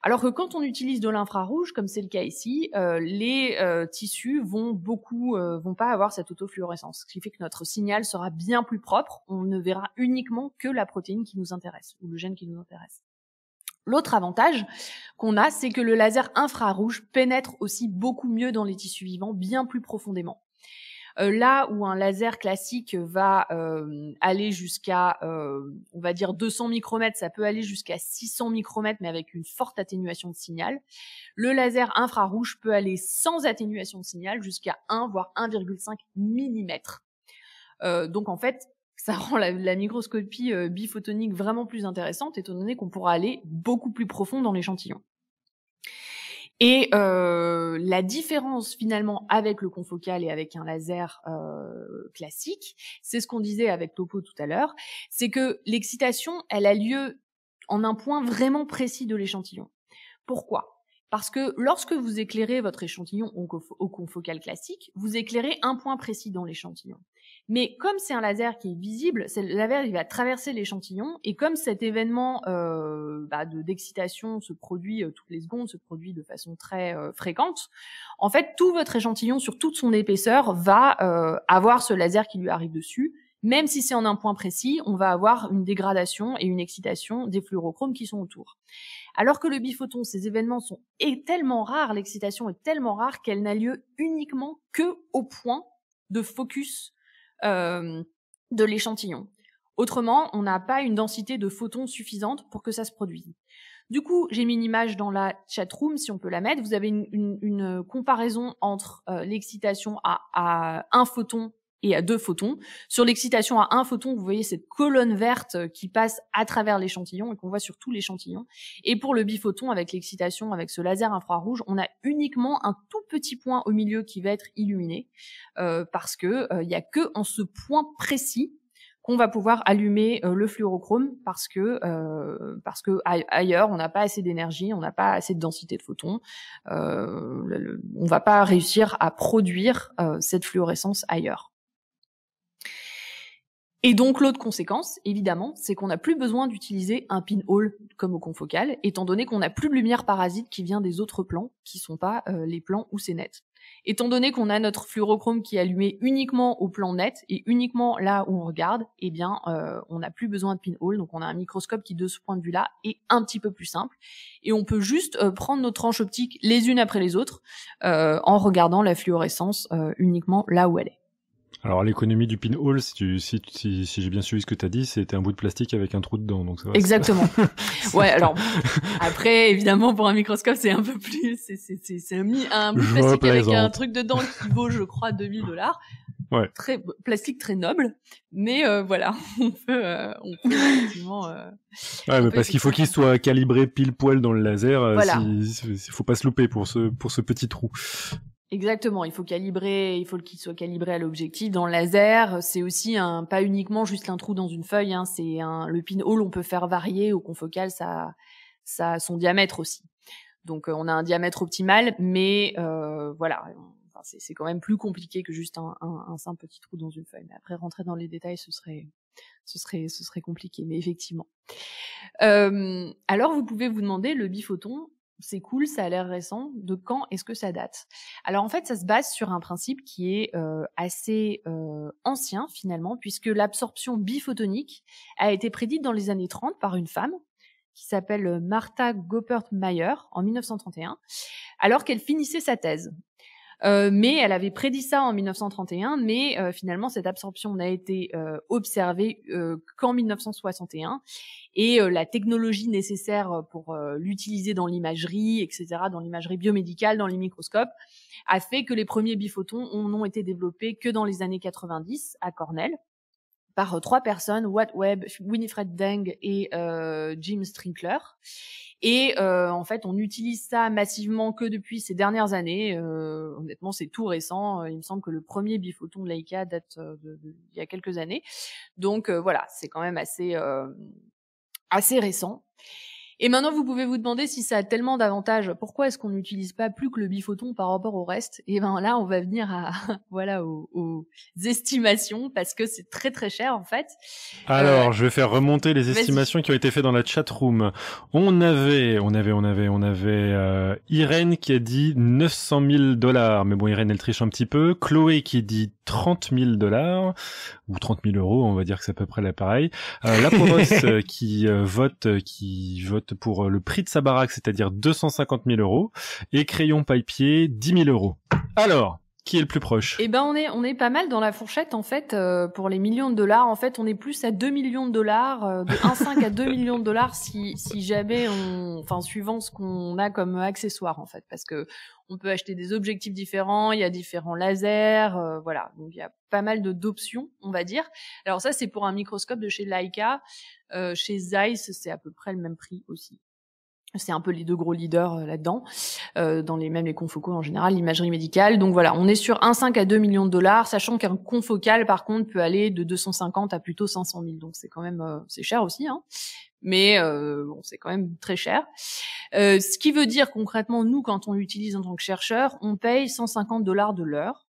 Alors que quand on utilise de l'infrarouge, comme c'est le cas ici, euh, les euh, tissus vont beaucoup, euh, vont pas avoir cette autofluorescence, ce qui fait que notre signal sera bien plus propre. On ne verra uniquement que la protéine qui nous intéresse ou le gène qui nous intéresse. L'autre avantage qu'on a, c'est que le laser infrarouge pénètre aussi beaucoup mieux dans les tissus vivants, bien plus profondément. Euh, là où un laser classique va euh, aller jusqu'à, euh, on va dire 200 micromètres, ça peut aller jusqu'à 600 micromètres, mais avec une forte atténuation de signal. Le laser infrarouge peut aller sans atténuation de signal jusqu'à 1 voire 1,5 mm. donc en fait, ça rend la, microscopie biphotonique vraiment plus intéressante, étant donné qu'on pourra aller beaucoup plus profond dans l'échantillon. Et euh, la différence finalement avec le confocal et avec un laser euh, classique, c'est ce qu'on disait avec Topo tout à l'heure, c'est que l'excitation, elle a lieu en un point vraiment précis de l'échantillon. Pourquoi Parce que lorsque vous éclairez votre échantillon au confocal classique, vous éclairez un point précis dans l'échantillon. Mais comme c'est un laser qui est visible, c'est le laser il va traverser l'échantillon et comme cet événement euh, bah, d'excitation se produit euh, toutes les secondes, se produit de façon très euh, fréquente, en fait tout votre échantillon sur toute son épaisseur va avoir ce laser qui lui arrive dessus. Même si c'est en un point précis, on va avoir une dégradation et une excitation des fluorochromes qui sont autour. Alors que le biphoton, ces événements sont tellement rares, l'excitation est tellement rare qu'elle n'a lieu uniquement que au point de focus euh, de l'échantillon. Autrement, on n'a pas une densité de photons suffisante pour que ça se produise. Du coup, j'ai mis une image dans la chatroom, si on peut la mettre. Vous avez une, comparaison entre euh, l'excitation à, un photon et à deux photons. Sur l'excitation à un photon, vous voyez cette colonne verte qui passe à travers l'échantillon et qu'on voit sur tout l'échantillon. Et pour le biphoton, avec l'excitation, avec ce laser infrarouge, on a uniquement un tout petit point au milieu qui va être illuminé euh, parce que euh, il y n'y a que en ce point précis qu'on va pouvoir allumer euh, le fluorochrome parce que parce que ailleurs on n'a pas assez d'énergie, on n'a pas assez de densité de photons, on on va pas réussir à produire cette fluorescence ailleurs. Et donc l'autre conséquence, évidemment, c'est qu'on n'a plus besoin d'utiliser un pinhole comme au confocal, étant donné qu'on n'a plus de lumière parasite qui vient des autres plans, qui sont pas euh, les plans où c'est net. Étant donné qu'on a notre fluorochrome qui est allumé uniquement au plan net et uniquement là où on regarde, eh bien, euh, on n'a plus besoin de pinhole, donc on a un microscope qui, de ce point de vue-là, est un petit peu plus simple. Et on peut juste euh, prendre nos tranches optiques les unes après les autres en regardant la fluorescence uniquement là où elle est. Alors l'économie du pinhole, si, tu, si, si, j'ai bien suivi ce que tu as dit, c'était un bout de plastique avec un trou dedans. Donc ça va, Exactement. ouais, alors après, évidemment, pour un microscope, c'est un peu plus... C'est un, un bout de plastique avec un truc dedans qui vaut, je crois, 2000 dollars. Ouais. Très, plastique très noble, mais euh, voilà, on peut, euh, euh, ouais, mais parce qu'il faut qu'il soit calibré pile poil dans le laser, voilà. il faut pas se louper pour ce, pour ce petit trou. Exactement, il faut calibrer, il faut qu'il soit calibré à l'objectif. Dans le laser, c'est aussi un, pas uniquement juste un trou dans une feuille, hein, c'est un, le pinhole, on peut faire varier au confocal ça, ça son diamètre aussi. Donc euh, on a un diamètre optimal, mais euh, voilà, c'est, quand même plus compliqué que juste un, un, un, simple petit trou dans une feuille. Mais après rentrer dans les détails, ce serait, ce serait, ce serait compliqué, mais effectivement. Euh, alors vous pouvez vous demander le biphoton c'est cool, ça a l'air récent, de quand est-ce que ça date Alors en fait, ça se base sur un principe qui est euh, assez euh, ancien finalement, puisque l'absorption biphotonique a été prédite dans les années 30 par une femme qui s'appelle euh, Martha goppert meyer en 1931, alors qu'elle finissait sa thèse. Euh, mais elle avait prédit ça en 1931, mais euh, finalement cette absorption n'a été euh, observée qu'en 1961. Et la technologie nécessaire pour l'utiliser dans l'imagerie, etc., dans l'imagerie biomédicale, dans les microscopes, a fait que les premiers bifotons n'ont été développés que dans les années 90 à Cornell par trois personnes, Watt Webb, Winifred Deng et Jim Strinkler. Et euh, en fait, on utilise ça massivement que depuis ces dernières années. Euh, honnêtement, c'est tout récent. Il me semble que le premier bifoton de Leica date euh, de, il y a quelques années. Donc voilà, c'est quand même assez assez récent. Et maintenant, vous pouvez vous demander si ça a tellement d'avantages. Pourquoi est-ce qu'on n'utilise pas plus que le biphoton par rapport au reste Et ben là, on va venir à voilà aux, estimations parce que c'est très très cher en fait. Euh, Alors, je vais faire remonter les estimations qui ont été faites dans la chat room. On avait, on avait, on avait, on avait euh, Irène qui a dit 900 000 dollars, mais bon, Irène elle triche un petit peu. Chloé qui dit 30 000 dollars ou 30 000 euros, on va dire que c'est à peu près l'appareil. Euh, la province euh, qui euh, vote, qui vote pour le prix de sa baraque, c'est-à-dire 250 000 euros, et crayon papier 10 000 euros. Alors, qui est le plus proche Eh ben on est on est pas mal dans la fourchette en fait euh, pour les millions de dollars. En fait, on est plus à 2 millions de dollars, euh, de 1,5 à 2 millions de dollars si si jamais on enfin suivant ce qu'on a comme accessoire en fait parce que on peut acheter des objectifs différents, il y a différents lasers, euh, voilà. Donc il y a pas mal de d'options, on va dire. Alors ça c'est pour un microscope de chez Leica, chez Zeiss c'est à peu près le même prix aussi c'est un peu les deux gros leaders euh, là-dedans, euh, dans les mêmes les en général, l'imagerie médicale. Donc voilà, on est sur 1,5 à 2 millions de dollars, sachant qu'un confocal par contre peut aller de 250 à plutôt 500 000. Donc c'est quand même euh, c'est cher aussi, hein. mais bon c'est quand même très cher. ce qui veut dire concrètement nous quand on l'utilise en tant que chercheur, on paye 150 dollars de l'heure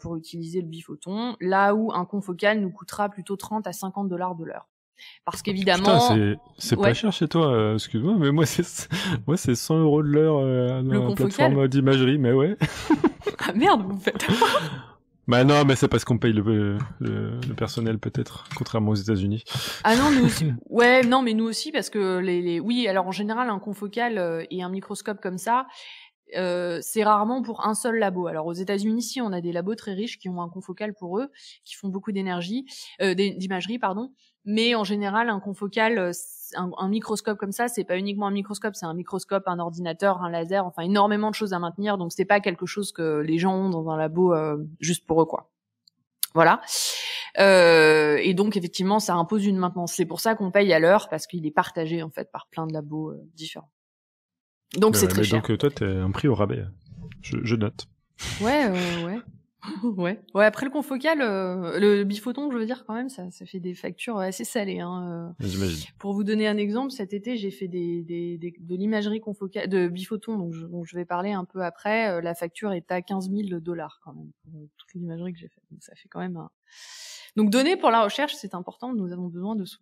pour utiliser le bifoton, là où un confocal nous coûtera plutôt 30 à 50 dollars de l'heure. Parce oh, qu'évidemment. C'est pas cher chez toi, euh, excuse-moi, mais moi c'est moi c'est 100 euros de l'heure euh, la plateforme d'imagerie, mais ouais. ah merde, vous faites. Bah non, mais c'est parce qu'on paye le, le, personnel peut-être, contrairement aux États-Unis. Ah non, nous aussi. ouais, non, mais nous aussi parce que les, oui, alors en général un confocal euh, et un microscope comme ça, euh, c'est rarement pour un seul labo. Alors aux États-Unis, si on a des labos très riches qui ont un confocal pour eux, qui font beaucoup d'énergie, d'imagerie, pardon. Mais en général, un confocal, euh, un, microscope comme ça, c'est pas uniquement un microscope, c'est un microscope, un ordinateur, un laser, enfin énormément de choses à maintenir. Donc c'est pas quelque chose que les gens ont dans un labo euh, juste pour eux, quoi. Voilà. Euh, et donc effectivement, ça impose une maintenance. C'est pour ça qu'on paye à l'heure parce qu'il est partagé en fait par plein de labos euh, différents. Donc c'est très cher. Donc toi, t'es un prix au rabais. Je, je note. Ouais, ouais. ouais. Ouais, après le confocal, euh, le bifoton, je veux dire quand même, ça, ça fait des factures assez salées. Hein. Euh. J'imagine. Pour vous donner un exemple, cet été, j'ai fait des, des, de l'imagerie confocale, de bifoton, donc je, dont je vais parler un peu après. Euh, la facture est à 15 000 dollars quand même pour toute l'imagerie que j'ai faite. Donc ça fait quand même. Un... Donc données pour la recherche, c'est important. Nous avons besoin de sous.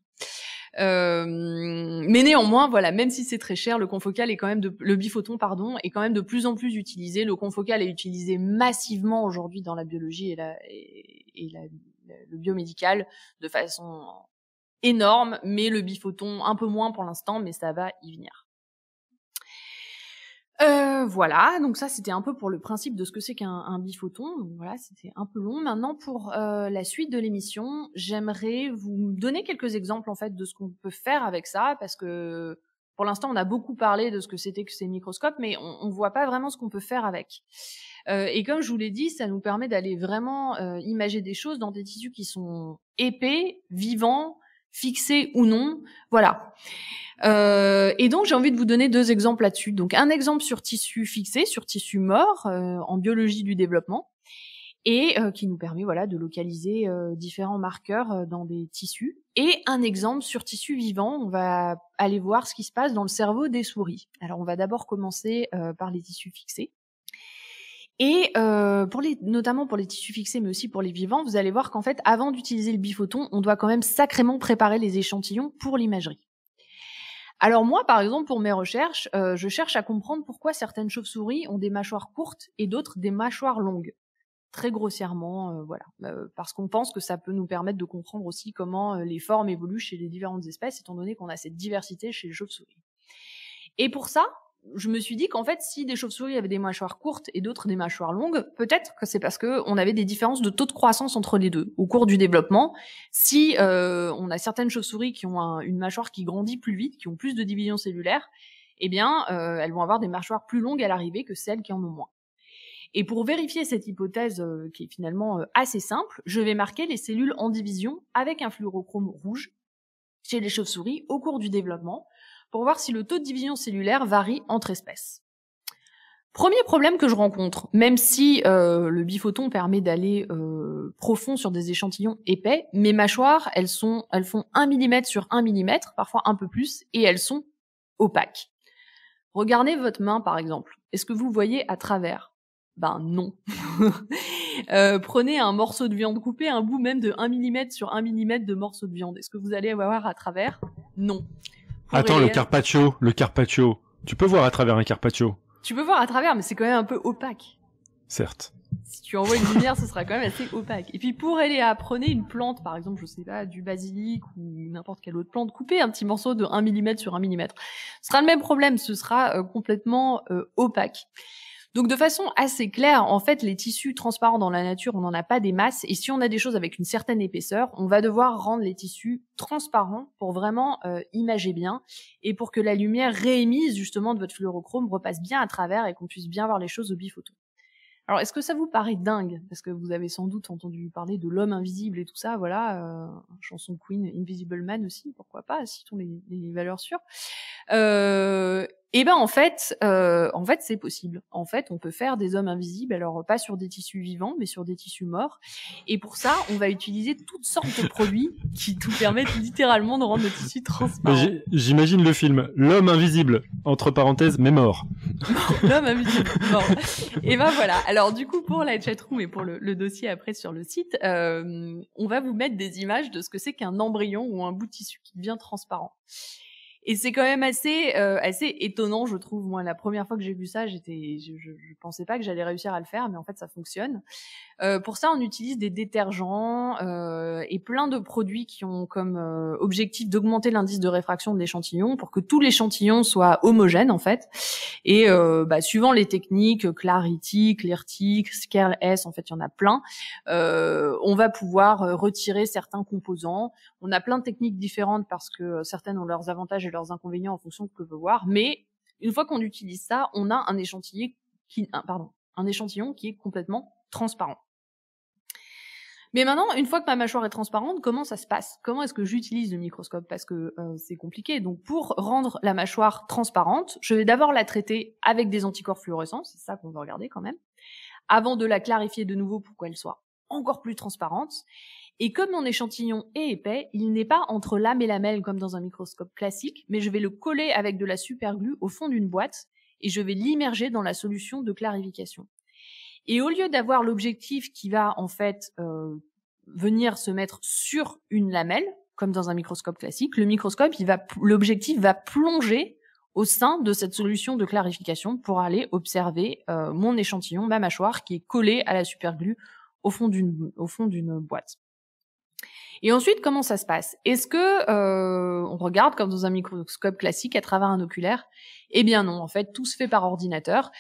Euh, mais néanmoins, voilà, même si c'est très cher, le confocal est quand même le biphoton pardon est quand même de plus en plus utilisé. Le confocal est utilisé massivement aujourd'hui dans la biologie et la, et, le biomédical de façon énorme, mais le biphoton un peu moins pour l'instant, mais ça va y venir. Euh, voilà, donc ça c'était un peu pour le principe de ce que c'est qu'un bifoton, voilà, c'était un peu long. Maintenant pour euh, la suite de l'émission, j'aimerais vous donner quelques exemples en fait de ce qu'on peut faire avec ça parce que pour l'instant on a beaucoup parlé de ce que c'était que ces microscopes, mais on, ne voit pas vraiment ce qu'on peut faire avec. Euh, et comme je vous l'ai dit, ça nous permet d'aller vraiment imager des choses dans des tissus qui sont épais, vivants, fixé ou non. Voilà. Euh, et donc j'ai envie de vous donner deux exemples là-dessus. Donc un exemple sur tissu fixé, sur tissu mort, euh, en biologie du développement, et euh, qui nous permet voilà de localiser différents marqueurs dans des tissus. Et un exemple sur tissu vivant, on va aller voir ce qui se passe dans le cerveau des souris. Alors on va d'abord commencer par les tissus fixés. Et euh, pour les, notamment pour les tissus fixés, mais aussi pour les vivants, vous allez voir qu'en fait, avant d'utiliser le bifoton, on doit quand même sacrément préparer les échantillons pour l'imagerie. Alors moi, par exemple, pour mes recherches, euh, je cherche à comprendre pourquoi certaines chauves-souris ont des mâchoires courtes et d'autres des mâchoires longues. Très grossièrement, euh, voilà, euh, parce qu'on pense que ça peut nous permettre de comprendre aussi comment les formes évoluent chez les différentes espèces, étant donné qu'on a cette diversité chez les chauves-souris. Et pour ça, je me suis dit qu'en fait, si des chauves-souris avaient des mâchoires courtes et d'autres des mâchoires longues, peut-être que c'est parce que avait des différences de taux de croissance entre les deux au cours du développement. Si euh, on a certaines chauves-souris qui ont une mâchoire qui grandit plus vite, qui ont plus de division cellulaire, eh bien, euh, elles vont avoir des mâchoires plus longues à l'arrivée que celles qui en ont moins. Et pour vérifier cette hypothèse euh, qui est finalement assez simple, je vais marquer les cellules en division avec un fluorochrome rouge chez les chauves-souris au cours du développement pour voir si le taux de division cellulaire varie entre espèces. Premier problème que je rencontre, même si euh, le bifoton permet d'aller euh, profond sur des échantillons épais, mes mâchoires, elles, sont, elles font 1 mm sur 1 mm, parfois un peu plus, et elles sont opaques. Regardez votre main par exemple. Est-ce que vous voyez à travers Ben non. Euh, prenez un morceau de viande, coupé, un bout même de 1 mm sur 1 mm de morceau de viande. Est-ce que vous allez voir à travers Non. Attends, le carpaccio, le carpaccio. Tu peux voir à travers un carpaccio. Tu peux voir à travers, mais c'est quand même un peu opaque. Certes. Si tu envoies une lumière, ce sera quand même assez opaque. Et puis pour aller à une plante, par exemple, je sais pas, du basilic ou n'importe quelle autre plante, coupez un petit morceau de 1 mm sur 1 mm. Ce sera le même problème, ce sera euh, complètement euh, opaque. Donc de façon assez claire, en fait, les tissus transparents dans la nature, on n'en a pas des masses, et si on a des choses avec une certaine épaisseur, on va devoir rendre les tissus transparents pour vraiment euh, imager bien, et pour que la lumière réémise justement de votre fluorochrome repasse bien à travers et qu'on puisse bien voir les choses au bifoto. Alors, est-ce que ça vous paraît dingue Parce que vous avez sans doute entendu parler de l'homme invisible et tout ça, voilà, euh, chanson Queen, Invisible Man aussi, pourquoi pas, citons les, les valeurs sûres. Euh, eh ben en fait, euh, en fait c'est possible. En fait, on peut faire des hommes invisibles, alors pas sur des tissus vivants, mais sur des tissus morts. Et pour ça, on va utiliser toutes sortes de produits qui nous permettent littéralement de rendre le tissu transparent. J'imagine le film L'homme invisible, entre parenthèses, mais mort. L'homme invisible, mort. Et eh ben voilà. Alors du coup, pour la chatroom et pour le, le dossier après sur le site, euh, on va vous mettre des images de ce que c'est qu'un embryon ou un bout de tissu qui devient transparent. Et c'est quand même assez euh, assez étonnant, je trouve. Moi, la première fois que j'ai vu ça, j'étais, je, je, pensais pas que j'allais réussir à le faire, mais en fait, ça fonctionne. Euh, pour ça, on utilise des détergents euh, et plein de produits qui ont comme euh, objectif d'augmenter l'indice de réfraction de l'échantillon pour que tout l'échantillon soit homogène en fait. Et euh, bah, suivant les techniques Clarity, clarity, Scale S, en fait, il y en a plein. on va pouvoir retirer certains composants. On a plein de techniques différentes parce que certaines ont leurs avantages et leurs inconvénients en fonction de ce que veut voir. Mais une fois qu'on utilise ça, on a un échantillon qui, pardon, un échantillon qui est complètement transparent. Mais maintenant, une fois que ma mâchoire est transparente, comment ça se passe Comment est-ce que j'utilise le microscope Parce que euh, c'est compliqué. Donc, pour rendre la mâchoire transparente, je vais d'abord la traiter avec des anticorps fluorescents, c'est ça qu'on veut regarder quand même, avant de la clarifier de nouveau pour qu'elle soit encore plus transparente. Et comme mon échantillon est épais, il n'est pas entre lame et lamelle comme dans un microscope classique, mais je vais le coller avec de la superglue au fond d'une boîte et je vais l'immerger dans la solution de clarification. Et au lieu d'avoir l'objectif qui va en fait euh, venir se mettre sur une lamelle, comme dans un microscope classique, le microscope, il va, l'objectif va plonger au sein de cette solution de clarification pour aller observer euh, mon échantillon, ma mâchoire, qui est collée à la superglue au fond d'une boîte. Et ensuite, comment ça se passe Est-ce que euh, on regarde comme dans un microscope classique à travers un oculaire Eh bien non, en fait, tout se fait par ordinateur.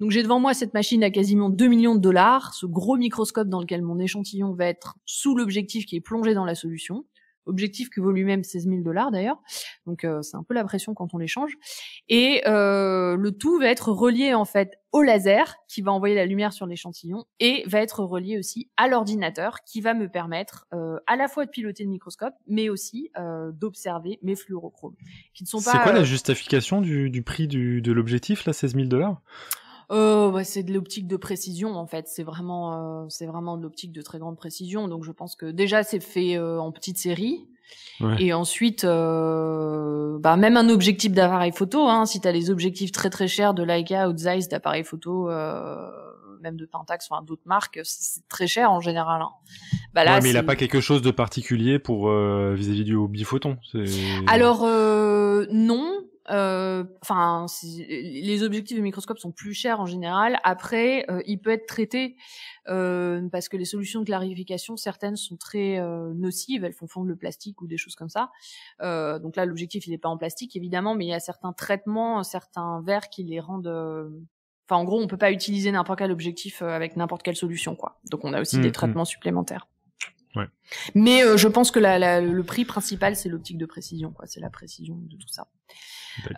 Donc j'ai devant moi cette machine à quasiment 2 millions de dollars, ce gros microscope dans lequel mon échantillon va être sous l'objectif qui est plongé dans la solution objectif que vaut lui-même 16 000 dollars d'ailleurs. Donc euh, c'est un peu la pression quand on l'échange. Et euh, le tout va être relié en fait au laser qui va envoyer la lumière sur l'échantillon et va être relié aussi à l'ordinateur qui va me permettre euh, à la fois de piloter le microscope mais aussi d'observer mes fluorochromes qui ne sont pas. C'est quoi la justification du, prix de l'objectif là 16 000 dollars Oh, bah, c'est de l'optique de précision en fait. C'est vraiment, euh, c'est vraiment de l'optique de très grande précision. Donc je pense que déjà c'est fait euh, en petite série. Et ensuite, euh, bah, même un objectif d'appareil photo. Hein, si t'as les objectifs très très chers de Leica ou de Zeiss d'appareil photo, même de Pentax, enfin d'autres marques, c'est très cher en général. Hein. Bah mais il a pas quelque chose de particulier pour vis-à-vis du bifoton. Alors non, euh, enfin, les objectifs de microscope sont plus chers en général. Après, euh, il peut être traité euh, parce que les solutions de clarification, certaines sont très nocives, elles font fondre le plastique ou des choses comme ça. donc là, l'objectif, il n'est pas en plastique évidemment, mais il y a certains traitements, certains verres qui les rendent Enfin, en gros, on peut pas utiliser n'importe quel objectif avec n'importe quelle solution, quoi. Donc, on a aussi mmh, des mmh. traitements supplémentaires. Ouais. Mais je pense que la, le prix principal, c'est l'optique de précision, quoi. C'est la précision de tout ça.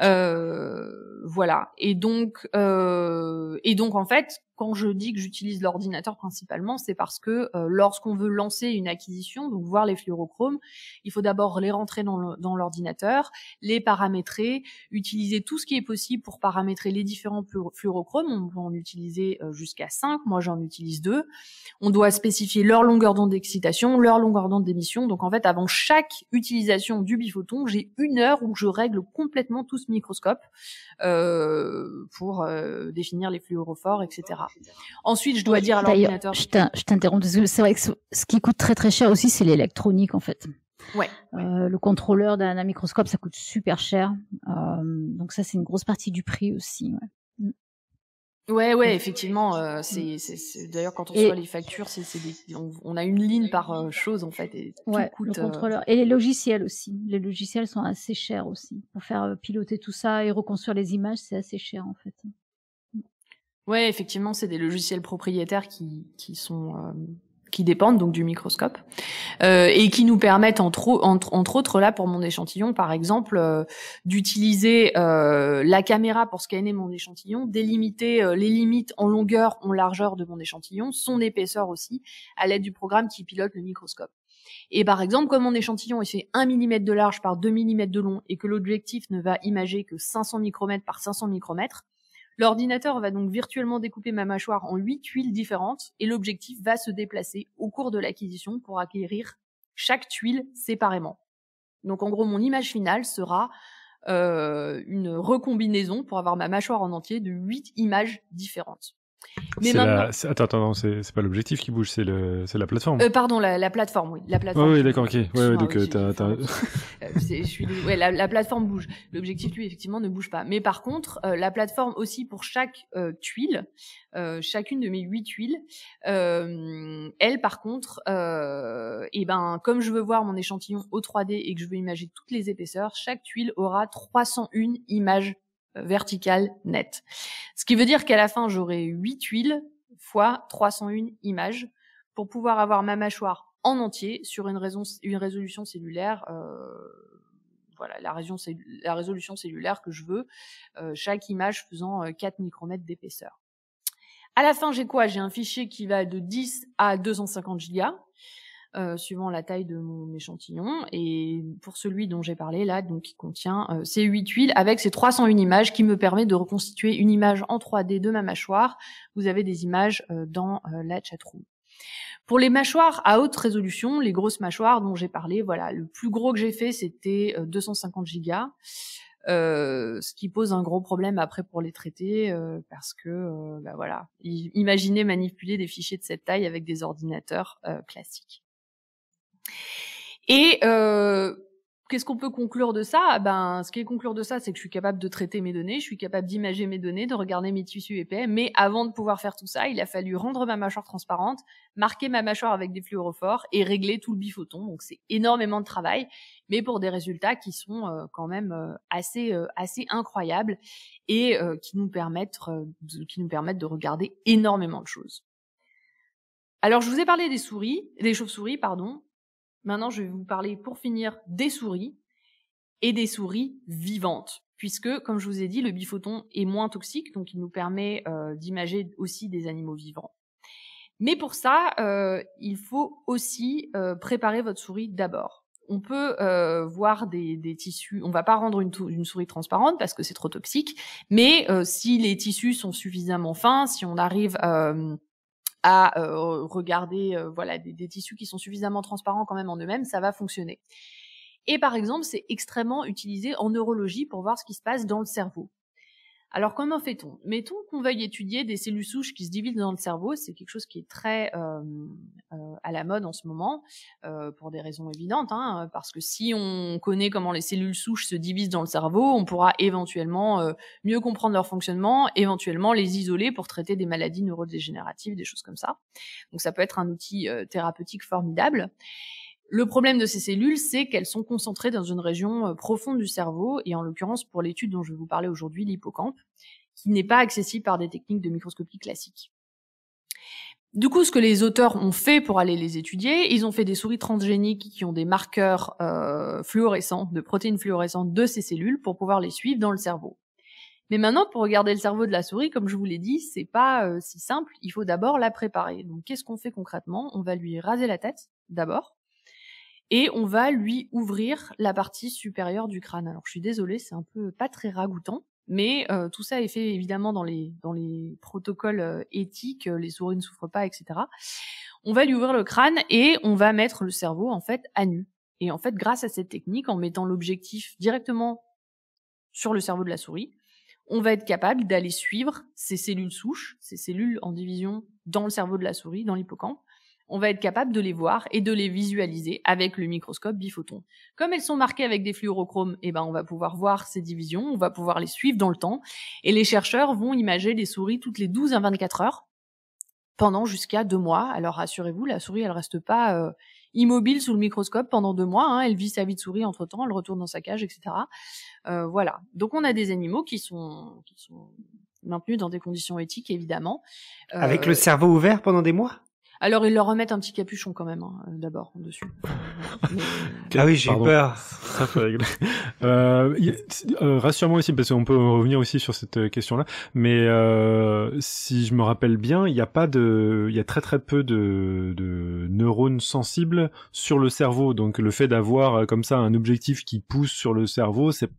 Euh, voilà. Et donc, euh, et donc en fait, quand je dis que j'utilise l'ordinateur principalement, c'est parce que euh, lorsqu'on veut lancer une acquisition, donc voir les fluorochromes, il faut d'abord les rentrer dans l'ordinateur, les paramétrer, utiliser tout ce qui est possible pour paramétrer les différents fluorochromes. On peut en utiliser jusqu'à 5, moi j'en utilise deux. On doit spécifier leur longueur d'onde d'excitation, leur longueur d'onde d'émission. Donc en fait, avant chaque utilisation du bifoton j'ai une heure où je règle complètement tout tous microscope euh, pour euh, définir les fluorophores, etc. Ensuite, je dois dire à l'ordinateur. Je t'interromps c'est vrai que ce qui coûte très très cher aussi, c'est l'électronique en fait. Ouais. Euh, le contrôleur d'un microscope, ça coûte super cher. donc ça, c'est une grosse partie du prix aussi. Ouais. Ouais, ouais, mmh. effectivement. Euh, c'est, d'ailleurs quand on reçoit les factures, c'est, on, on, a une ligne par euh, chose en fait. Et ouais, le euh, contrôleur et les logiciels aussi. Les logiciels sont assez chers aussi pour faire euh, piloter tout ça et reconstruire les images, c'est assez cher en fait. Ouais, effectivement, c'est des logiciels propriétaires qui, qui sont qui dépendent donc du microscope euh, et qui nous permettent entre, entre, entre, autres là pour mon échantillon par exemple euh, d'utiliser euh, la caméra pour scanner mon échantillon, délimiter euh, les limites en longueur, en largeur de mon échantillon, son épaisseur aussi à l'aide du programme qui pilote le microscope. Et par exemple, comme mon échantillon est fait 1 mm de large par 2 mm de long et que l'objectif ne va imager que 500 micromètres par 500 micromètres, L'ordinateur va donc virtuellement découper ma mâchoire en huit tuiles différentes et l'objectif va se déplacer au cours de l'acquisition pour acquérir chaque tuile séparément. Donc en gros, mon image finale sera euh, une recombinaison pour avoir ma mâchoire en entier de huit images différentes. Mais maintenant... la... Attends, attends, c'est pas l'objectif qui bouge, c'est le... la plateforme. Euh, pardon, la, la, plateforme, oui. La plateforme. Oh, oui, d'accord, ok. donc, euh, euh, je suis... ouais, la, la, plateforme bouge. L'objectif, lui, effectivement, ne bouge pas. Mais par contre, la plateforme aussi pour chaque tuile, chacune de mes huit tuiles, elle, par contre, et eh ben, comme je veux voir mon échantillon au 3D et que je veux imaginer toutes les épaisseurs, chaque tuile aura 301 images verticale net. Ce qui veut dire qu'à la fin, j'aurai 8 huiles fois 301 images pour pouvoir avoir ma mâchoire en entier sur une, une résolution cellulaire. Euh, voilà, la, la résolution cellulaire que je veux, euh, chaque image faisant 4 euh, micromètres d'épaisseur. À la fin, j'ai quoi J'ai un fichier qui va de 10 à 250 gigas, euh, suivant la taille de mon échantillon. Et pour celui dont j'ai parlé là, donc qui contient euh, ces 8 huiles avec ces 301 images qui me permet de reconstituer une image en 3D de ma mâchoire. Vous avez des images euh, dans la chatroom. Pour les mâchoires à haute résolution, les grosses mâchoires dont j'ai parlé, voilà, le plus gros que j'ai fait c'était 250 gigas. ce qui pose un gros problème après pour les traiter parce que bah voilà imaginez manipuler des fichiers de cette taille avec des ordinateurs classiques et qu'est-ce qu'on peut conclure de ça ah Ben, ce qui est conclure de ça, c'est que je suis capable de traiter mes données, je suis capable d'imager mes données, de regarder mes tissus épais. Mais avant de pouvoir faire tout ça, il a fallu rendre ma mâchoire transparente, marquer ma mâchoire avec des fluorophores et régler tout le bifoton. Donc c'est énormément de travail, mais pour des résultats qui sont quand même assez assez incroyables et qui nous permettent qui nous permettent de regarder énormément de choses. Alors je vous ai parlé des souris, des chauves-souris, pardon. Maintenant, je vais vous parler pour finir des souris et des souris vivantes. Puisque, comme je vous ai dit, le bifoton est moins toxique, donc il nous permet euh, d'imager aussi des animaux vivants. Mais pour ça, euh, il faut aussi euh, préparer votre souris d'abord. On peut voir des, tissus. On va pas rendre une, une souris transparente parce que c'est trop toxique. Mais si les tissus sont suffisamment fins, si on arrive à regarder voilà des, des, tissus qui sont suffisamment transparents quand même en eux-mêmes, ça va fonctionner. Et par exemple, c'est extrêmement utilisé en neurologie pour voir ce qui se passe dans le cerveau. Alors comment fait-on Mettons qu'on veuille étudier des cellules souches qui se divisent dans le cerveau, c'est quelque chose qui est très euh, euh, à la mode en ce moment, euh, pour des raisons évidentes, hein, parce que si on connaît comment les cellules souches se divisent dans le cerveau, on pourra éventuellement mieux comprendre leur fonctionnement, éventuellement les isoler pour traiter des maladies neurodégénératives, des choses comme ça. Donc ça peut être un outil thérapeutique formidable. Le problème de ces cellules, c'est qu'elles sont concentrées dans une région euh, profonde du cerveau, et en l'occurrence pour l'étude dont je vais vous parler aujourd'hui, l'hippocampe, qui n'est pas accessible par des techniques de microscopie classiques. Du coup, ce que les auteurs ont fait pour aller les étudier, ils ont fait des souris transgéniques qui ont des marqueurs euh, fluorescents, de protéines fluorescentes de ces cellules pour pouvoir les suivre dans le cerveau. Mais maintenant, pour regarder le cerveau de la souris, comme je vous l'ai dit, c'est pas euh, si simple. Il faut d'abord la préparer. Donc, qu'est-ce qu'on fait concrètement On va lui raser la tête d'abord, et on va lui ouvrir la partie supérieure du crâne. Alors je suis désolée, c'est un peu pas très ragoûtant, mais euh, tout ça est fait évidemment dans les, dans les protocoles euh, éthiques, euh, les souris ne souffrent pas, etc. On va lui ouvrir le crâne et on va mettre le cerveau en fait à nu. Et en fait, grâce à cette technique, en mettant l'objectif directement sur le cerveau de la souris, on va être capable d'aller suivre ces cellules souches, ces cellules en division dans le cerveau de la souris, dans l'hippocampe, on va être capable de les voir et de les visualiser avec le microscope bifoton. Comme elles sont marquées avec des fluorochromes, eh ben, on va pouvoir voir ces divisions, on va pouvoir les suivre dans le temps, et les chercheurs vont imager les souris toutes les 12 à 24 heures pendant jusqu'à deux mois. Alors rassurez-vous, la souris, elle reste pas euh, immobile sous le microscope pendant deux mois. Hein. Elle vit sa vie de souris entre temps, elle retourne dans sa cage, etc. Euh, voilà. Donc on a des animaux qui sont, qui sont maintenus dans des conditions éthiques, évidemment. Euh, avec le cerveau ouvert pendant des mois alors ils leur remettent un petit capuchon quand même, hein, euh, d'abord dessus. ah oui, j'ai peur. Euh, euh, rassure-moi aussi parce qu'on peut revenir aussi sur cette question-là. Mais si je me rappelle bien, il n'y a pas de, il y a très très peu de, neurones sensibles sur le cerveau. Donc le fait d'avoir comme ça un objectif qui pousse sur le cerveau, c'est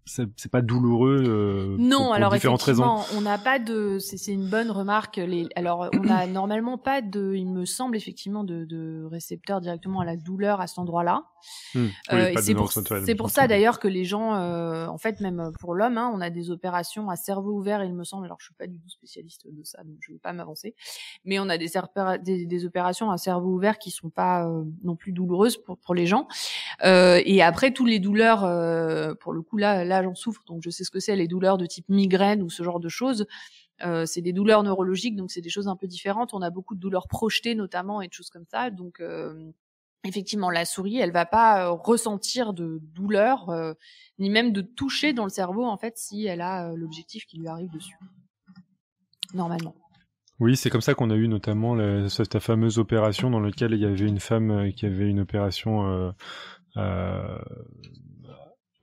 pas douloureux. non, alors effectivement, on n'a pas de, c'est une bonne remarque. alors on n'a normalement pas de, il me semble effectivement de, récepteurs directement à la douleur à cet endroit-là. Hmm. Euh, c'est pour, ça d'ailleurs que les gens, euh, en fait, même euh, pour l'homme, hein, on a des opérations à cerveau ouvert, il me semble. Alors, je suis pas du tout spécialiste de ça, donc je ne vais pas m'avancer. Mais on a des, opérations à cerveau ouvert qui sont pas non plus douloureuses pour, les gens. et après, toutes les douleurs, pour le coup là, là, j'en souffre, donc je sais ce que c'est les douleurs de type migraine ou ce genre de choses. Euh, c'est des douleurs neurologiques, donc c'est des choses un peu différentes. On a beaucoup de douleurs projetées notamment et de choses comme ça. Donc euh, effectivement, la souris, elle ne va pas euh, ressentir de douleur ni même de toucher dans le cerveau en fait si elle a l'objectif qui lui arrive dessus. Normalement. Oui, c'est comme ça qu'on a eu notamment cette fameuse opération dans laquelle il y avait une femme qui avait une opération.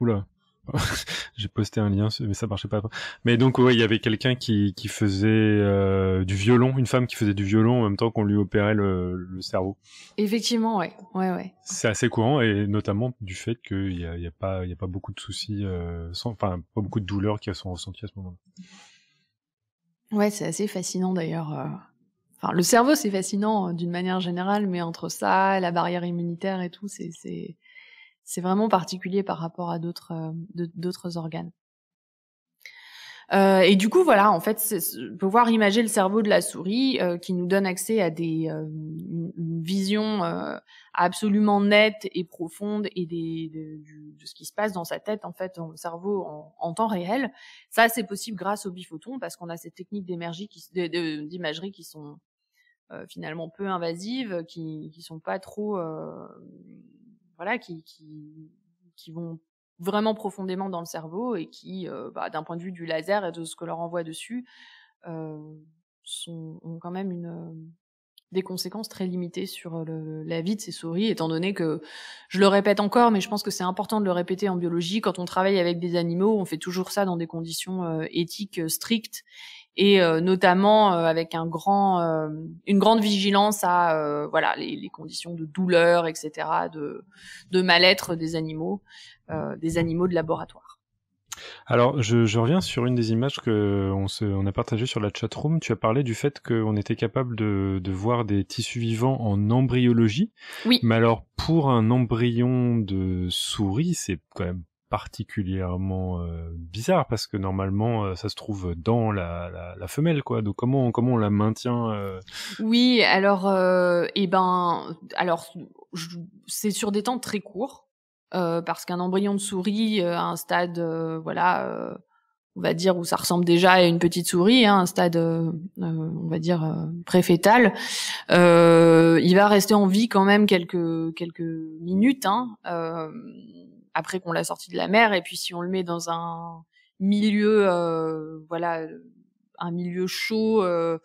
Oula, j'ai posté un lien, mais ça marchait pas. Mais donc, ouais, il y avait quelqu'un qui, faisait euh, du violon, une femme qui faisait du violon en même temps qu'on lui opérait le, cerveau. Effectivement, ouais, ouais, ouais. C'est assez courant et notamment du fait qu'il n'y a, pas, a pas beaucoup de soucis, euh, sans, enfin, pas beaucoup de douleurs qui sont ressenties à ce moment-là. Ouais, c'est assez fascinant d'ailleurs. Euh, enfin, le cerveau, c'est fascinant d'une manière générale, mais entre ça, la barrière immunitaire et tout, c'est c'est vraiment particulier par rapport à d'autres euh, d'autres organes. Euh, et du coup, voilà, en fait, pouvoir imager le cerveau de la souris euh, qui nous donne accès à des euh, une, vision absolument nette et profonde et des, de, ce qui se passe dans sa tête, en fait, dans cerveau en, temps réel. Ça, c'est possible grâce au biphoton, parce qu'on a ces techniques d'imagerie qui sont finalement peu invasives, qui qui sont pas trop voilà, qui, vont vraiment profondément dans le cerveau et qui, euh, bah, d'un point de vue du laser et de ce que leur envoie dessus, euh, ont quand même une, euh, des conséquences très limitées sur la vie de ces souris, étant donné que, je le répète encore, mais je pense que c'est important de le répéter en biologie, quand on travaille avec des animaux, on fait toujours ça dans des conditions éthiques strictes et euh, notamment euh, avec un grand, euh, une grande vigilance à voilà les, les, conditions de douleur, etc., de, de mal-être des animaux, des animaux de laboratoire. Alors, je, je, reviens sur une des images que on, se, on a partagé sur la chatroom. Tu as parlé du fait qu'on était capable de, de, voir des tissus vivants en embryologie. Oui. Mais alors, pour un embryon de souris, c'est quand même particulièrement euh, bizarre parce que normalement euh, ça se trouve dans la, femelle quoi donc comment comment on la maintient euh oui alors eh ben alors c'est sur des temps très courts parce qu'un embryon de souris à un stade voilà on va dire où ça ressemble déjà à une petite souris hein, un stade on va dire préfétal il va rester en vie quand même quelques quelques minutes hein, après qu'on l'a sorti de la mer et puis si on le met dans un milieu euh, voilà euh, un milieu chaud euh,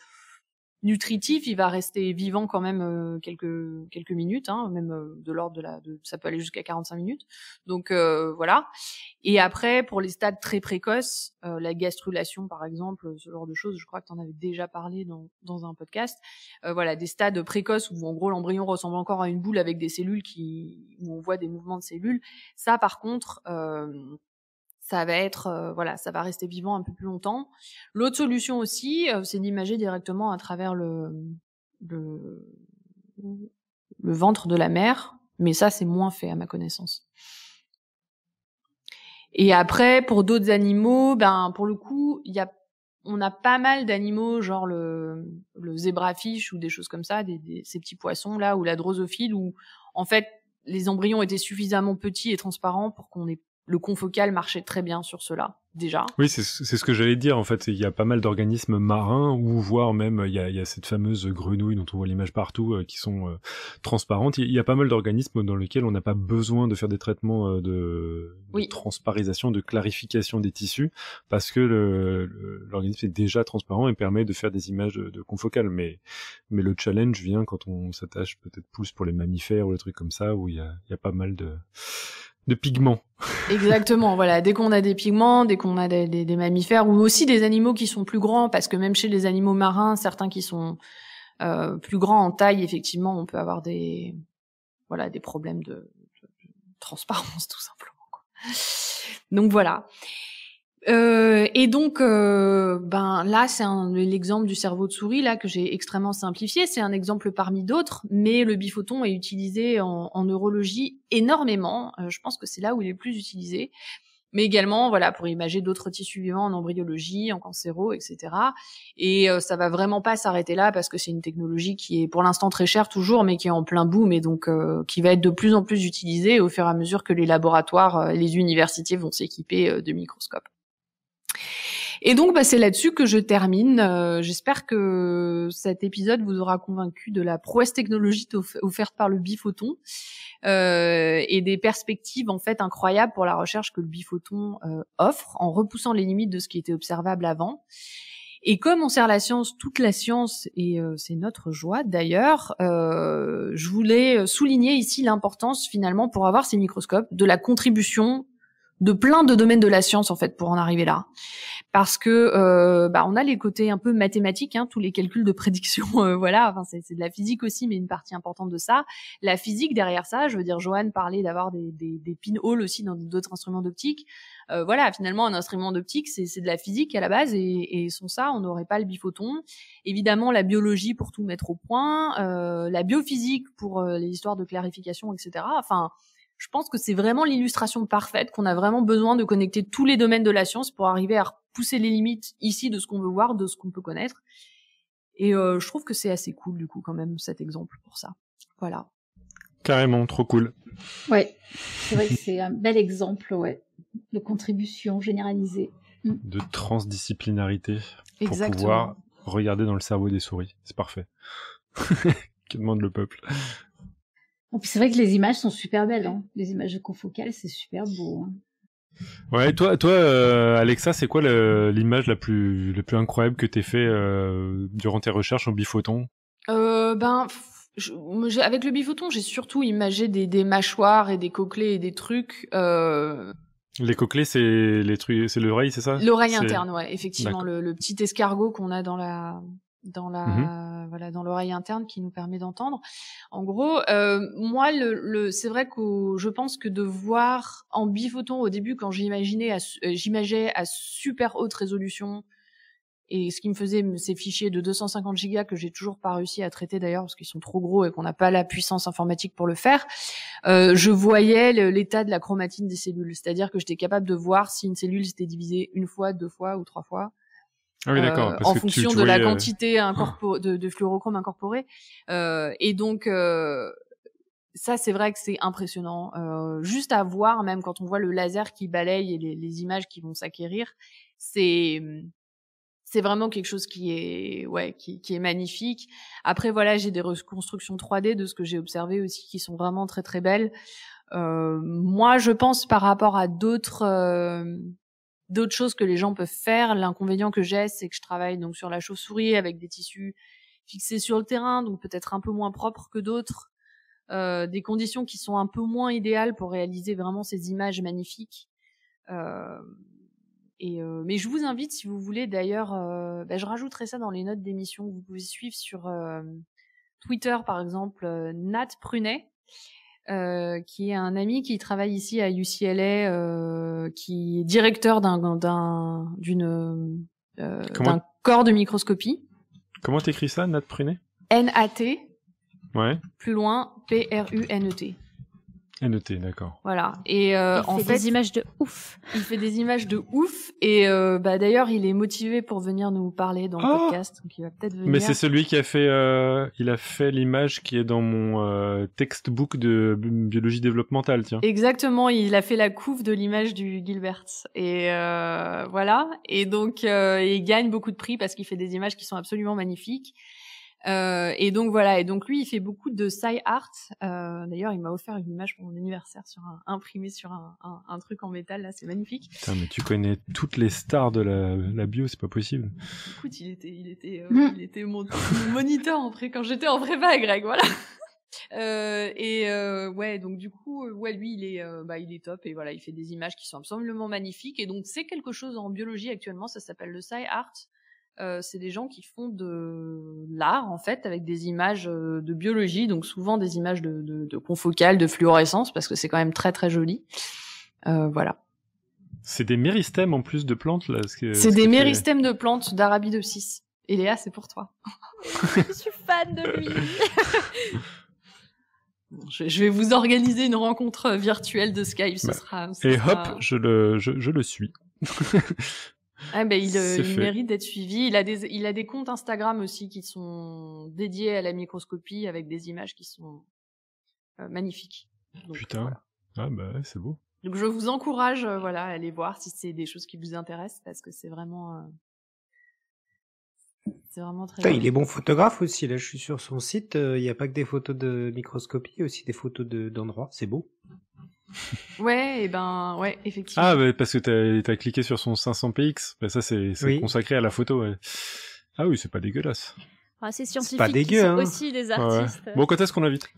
nutritif, il va rester vivant quand même euh, quelques quelques minutes, hein, même euh, de l'ordre de la, de, ça peut aller jusqu'à 45 minutes. Donc euh, voilà. Et après, pour les stades très précoces, la gastrulation par exemple, ce genre de choses, je crois que tu en avais déjà parlé dans dans un podcast. voilà, des stades précoces où en gros l'embryon ressemble encore à une boule avec des cellules qui où on voit des mouvements de cellules. Ça par contre ça va être euh, voilà, ça va rester vivant un peu plus longtemps. L'autre solution aussi, euh, c'est d'imager directement à travers le, le, ventre de la mer, mais ça c'est moins fait à ma connaissance. Et après pour d'autres animaux, ben pour le coup, il y a on a pas mal d'animaux, genre le, le zébrafiche ou des choses comme ça, ces petits poissons là, ou la drosophile, où en fait les embryons étaient suffisamment petits et transparents pour qu'on ait le confocal marchait très bien sur cela déjà. Oui, c'est ce que j'allais dire en fait. Il y a pas mal d'organismes marins ou voire même il y, a, il cette fameuse grenouille dont on voit l'image partout euh, qui sont euh, transparentes. Il y a pas mal d'organismes dans lesquels on n'a pas besoin de faire des traitements euh, de, transparisation, de clarification des tissus parce que l'organisme est déjà transparent et permet de faire des images de, confocal. Mais, mais le challenge vient quand on s'attache peut-être plus pour les mammifères ou le trucs comme ça où il y a, il y a pas mal de de pigments. Exactement, voilà. Dès qu'on a des pigments, dès qu'on a des, mammifères ou aussi des animaux qui sont plus grands, parce que même chez les animaux marins, certains qui sont euh, plus grands en taille, effectivement, on peut avoir des voilà des problèmes de, transparence tout simplement. Donc voilà. Euh, et donc, euh, ben là, c'est l'exemple du cerveau de souris là que j'ai extrêmement simplifié. C'est un exemple parmi d'autres, mais le biphoton est utilisé en, neurologie énormément. Euh, je pense que c'est là où il est le plus utilisé, mais également voilà pour imager d'autres tissus vivants en embryologie, en cancéro, etc. Et ça va vraiment pas s'arrêter là parce que c'est une technologie qui est pour l'instant très chère toujours, mais qui est en plein boom et donc qui va être de plus en plus utilisée au fur et à mesure que les laboratoires, les universités vont s'équiper de microscopes. Et donc, bah, c'est là-dessus que je termine. Euh, j'espère que cet épisode vous aura convaincu de la prouesse technologique offerte par le bifoton euh, et des perspectives en fait incroyables pour la recherche que le bifoton euh, offre en repoussant les limites de ce qui était observable avant. Et comme on sert la science, toute la science, et c'est notre joie d'ailleurs, je voulais souligner ici l'importance finalement pour avoir ces microscopes de la contribution de plein de domaines de la science en fait pour en arriver là parce que euh, bah, on a les côtés un peu mathématiques hein, tous les calculs de prédiction euh, voilà enfin c'est, de la physique aussi mais une partie importante de ça la physique derrière ça je veux dire Johan parlait d'avoir des, des, des pinholes aussi dans d'autres instruments d'optique euh, voilà finalement un instrument d'optique c'est, de la physique à la base et, et sans ça on n'aurait pas le biphoton évidemment la biologie pour tout mettre au point euh, la biophysique pour les histoires de clarification etc enfin je pense que c'est vraiment l'illustration parfaite qu'on a vraiment besoin de connecter tous les domaines de la science pour arriver à pousser les limites ici de ce qu'on veut voir, de ce qu'on peut connaître. Et euh, je trouve que c'est assez cool du coup quand même cet exemple pour ça. Voilà. Carrément, trop cool. Ouais, c'est vrai que c'est un bel exemple, ouais, de contribution généralisée. Mm. De transdisciplinarité pour pouvoir regarder dans le cerveau des souris. C'est parfait. que demande le peuple c'est vrai que les images sont super belles, hein. les images de c'est super beau. Hein. Ouais, toi, toi, euh, Alexa, c'est quoi l'image la plus, la plus incroyable que t'aies fait euh, durant tes recherches en biphoton euh, Ben, avec le bifoton, j'ai surtout imagé des, mâchoires et des coquelets et des trucs. Les coquelets, c'est les trucs, c'est l'oreille, c'est ça L'oreille interne, ouais, effectivement, le, petit escargot qu'on a dans la dans la mmh voilà dans l'oreille interne qui nous permet d'entendre. En gros, euh, moi le, c'est vrai que je pense que de voir en bifoton au début quand j'imaginais à, euh, j'imaginais à super haute résolution et ce qui me faisait ces fichiers de 250 gigas que j'ai toujours pas réussi à traiter d'ailleurs parce qu'ils sont trop gros et qu'on n'a pas la puissance informatique pour le faire, euh, je voyais l'état de la chromatine des cellules, c'est-à-dire que j'étais capable de voir si une cellule s'était divisée une fois, deux fois ou trois fois. Ah euh, en fonction de la euh, quantité ah. de, de, fluorochrome incorporé. Euh, et donc ça, c'est vrai que c'est impressionnant. Euh, juste à voir, même quand on voit le laser qui balaye et les, images qui vont s'acquérir, c'est c'est vraiment quelque chose qui est ouais qui, qui est magnifique. Après voilà, j'ai des reconstructions 3D de ce que j'ai observé aussi qui sont vraiment très très belles. Euh, moi, je pense par rapport à d'autres d'autres choses que les gens peuvent faire. L'inconvénient que j'ai, c'est que je travaille donc sur la chauve-souris avec des tissus fixés sur le terrain, donc peut-être un peu moins propres que d'autres, euh, des conditions qui sont un peu moins idéales pour réaliser vraiment ces images magnifiques. Euh, euh, mais je vous invite, si vous voulez, d'ailleurs, bah, je rajouterai ça dans les notes d'émission vous pouvez suivre sur Twitter, par exemple, Nat Prunet. Euh, qui est un ami qui travaille ici à UCLA, euh, qui est directeur d'un d'une euh, d'un corps de microscopie. Comment t'écris ça, Nat Prunet N A T. Ouais. Plus loin P R U N E T. À noter, d'accord. Voilà. Et euh, il en fait, fait, des images de ouf. Il fait des images de ouf. Et euh, bah d'ailleurs, il est motivé pour venir nous parler dans le ah podcast, donc il va peut-être venir. Mais c'est celui qui a fait, euh, il a fait l'image qui est dans mon textbook de biologie développementale, tiens. Exactement. Il a fait la couve de l'image du Gilbert. Et voilà. Et donc, il gagne beaucoup de prix parce qu'il fait des images qui sont absolument magnifiques. Euh, et donc voilà, et donc lui, il fait beaucoup de sci art. Euh, D'ailleurs, il m'a offert une image pour mon anniversaire sur un imprimé sur un, un, truc en métal. Là, c'est magnifique. Putain, mais tu connais toutes les stars de la, bio, c'est pas possible. Écoute, il était, il était, euh, mm. il était mon, moniteur en quand j'étais en prépa, Greg. Voilà. Euh, et euh, ouais, donc du coup, ouais, lui, il est, bah, il est top et voilà, il fait des images qui sont absolument magnifiques. Et donc, c'est quelque chose en biologie actuellement, ça s'appelle le sci art. Euh, c'est des gens qui font de l'art en fait avec des images euh, de biologie, donc souvent des images de, confocal de fluorescence, parce que c'est quand même très très joli. Euh, voilà. C'est des méristèmes en plus de plantes là. C'est des méristèmes de plantes d'Arabie de Et Léa, c'est pour toi. je suis fan de lui. je vais vous organiser une rencontre virtuelle de Skype, ce bah, sera. et hop, je le, je le suis. Ah ben, il, euh, mérite d'être suivi. Il a, des, il a des comptes Instagram aussi qui sont dédiés à la microscopie avec des images qui sont euh, magnifiques. Putain. Ah bah c'est beau. Donc je vous encourage euh, voilà, à aller voir si c'est des choses qui vous intéressent parce que c'est vraiment c'est vraiment très il est bon photographe aussi là, je suis sur son site, il n'y a pas que des photos de microscopie, il y a aussi des photos d'endroits, c'est beau. Ouais, et ben, ouais, effectivement. Ah, bah, parce que t'as as cliqué sur son 500px. Bah, ça, c'est consacré à la photo. Ah oui, c'est pas dégueulasse. Ah, c'est scientifique. Pas dégueu, hein. aussi des artistes. Bon, quand est-ce qu'on invite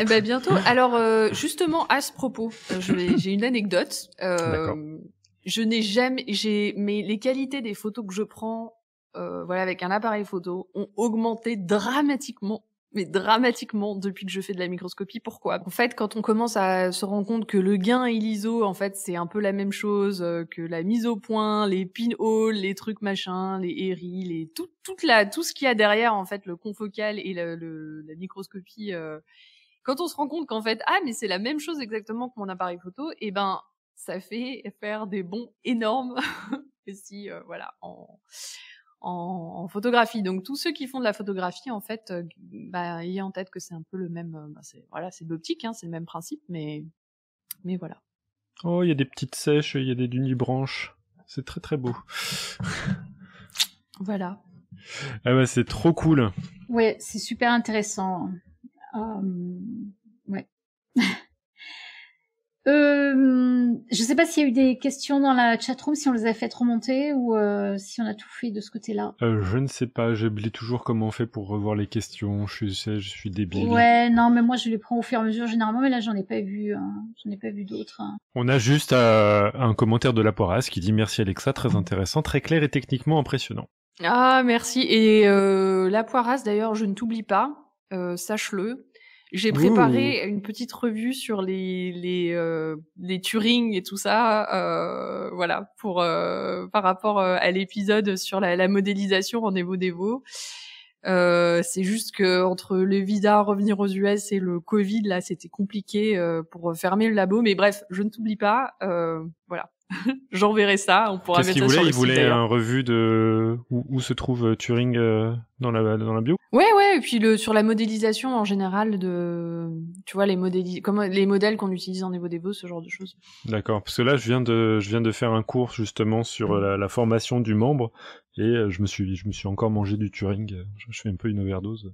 eh ben, bientôt. Alors, euh, justement, à ce propos, euh, j'ai une anecdote. Euh, je n'ai jamais, j'ai, mais les qualités des photos que je prends, euh, voilà, avec un appareil photo, ont augmenté dramatiquement mais dramatiquement depuis que je fais de la microscopie. Pourquoi En fait, quand on commence à se rendre compte que le gain et l'ISO, en fait, c'est un peu la même chose euh, que la mise au point, les pinholes, les trucs machins, les héris, les tout, toute la, tout ce qu'il y a derrière en fait, le confocal et le, la microscopie. Euh. quand on se rend compte qu'en fait, ah mais c'est la même chose exactement que mon appareil photo, eh ben ça fait faire des bons énormes. si euh, voilà, en en, photographie. Donc tous ceux qui font de la photographie, en fait, il euh, y bah, ayez en tête que c'est un peu le même, euh, bah, voilà, c'est de l'optique, hein, c'est le même principe, mais mais voilà. Oh, il y a des petites sèches, il y a des branches c'est très très beau. voilà. Ah bah c'est trop cool. Ouais, c'est super intéressant. Euh, ouais. Euh, je ne sais pas s'il y a eu des questions dans la chatroom, si on les a fait remonter ou euh, si on a tout fait de ce côté-là. Euh, je ne sais pas, J'ai j'oublie toujours comment on fait pour revoir les questions. Je suis, je suis débile. Ouais, non, mais moi je les prends au fur et à mesure généralement, mais là j'en ai pas vu, j'en pas vu d'autres. Hein. On a juste un commentaire de la qui dit merci Alexa, très mmh. intéressant, très clair et techniquement impressionnant. Ah merci et la Poirasse d'ailleurs, je ne t'oublie pas, sache-le. J'ai préparé une petite revue sur les les euh, les Turing et tout ça, euh, voilà, pour euh, par rapport euh, à l'épisode sur la, la modélisation en Evo Devo. c'est juste que entre les visas, revenir aux US et le Covid, là, c'était compliqué pour fermer le labo. Mais bref, je ne t'oublie pas. voilà, j'enverrai ça. On pourra mettre ça voulait sur Il voulait une revue de où, où se trouve Turing dans la, dans la bio. Ouais, ouais, et puis le, sur la modélisation en général de, tu vois, les, les modèles qu'on utilise en EvoDevo, ce genre de choses. D'accord, parce que là, je viens de, je viens de faire un cours justement sur euh, la, formation du membre et euh, je me suis, je me suis encore mangé du Turing. Je, fais un peu une overdose.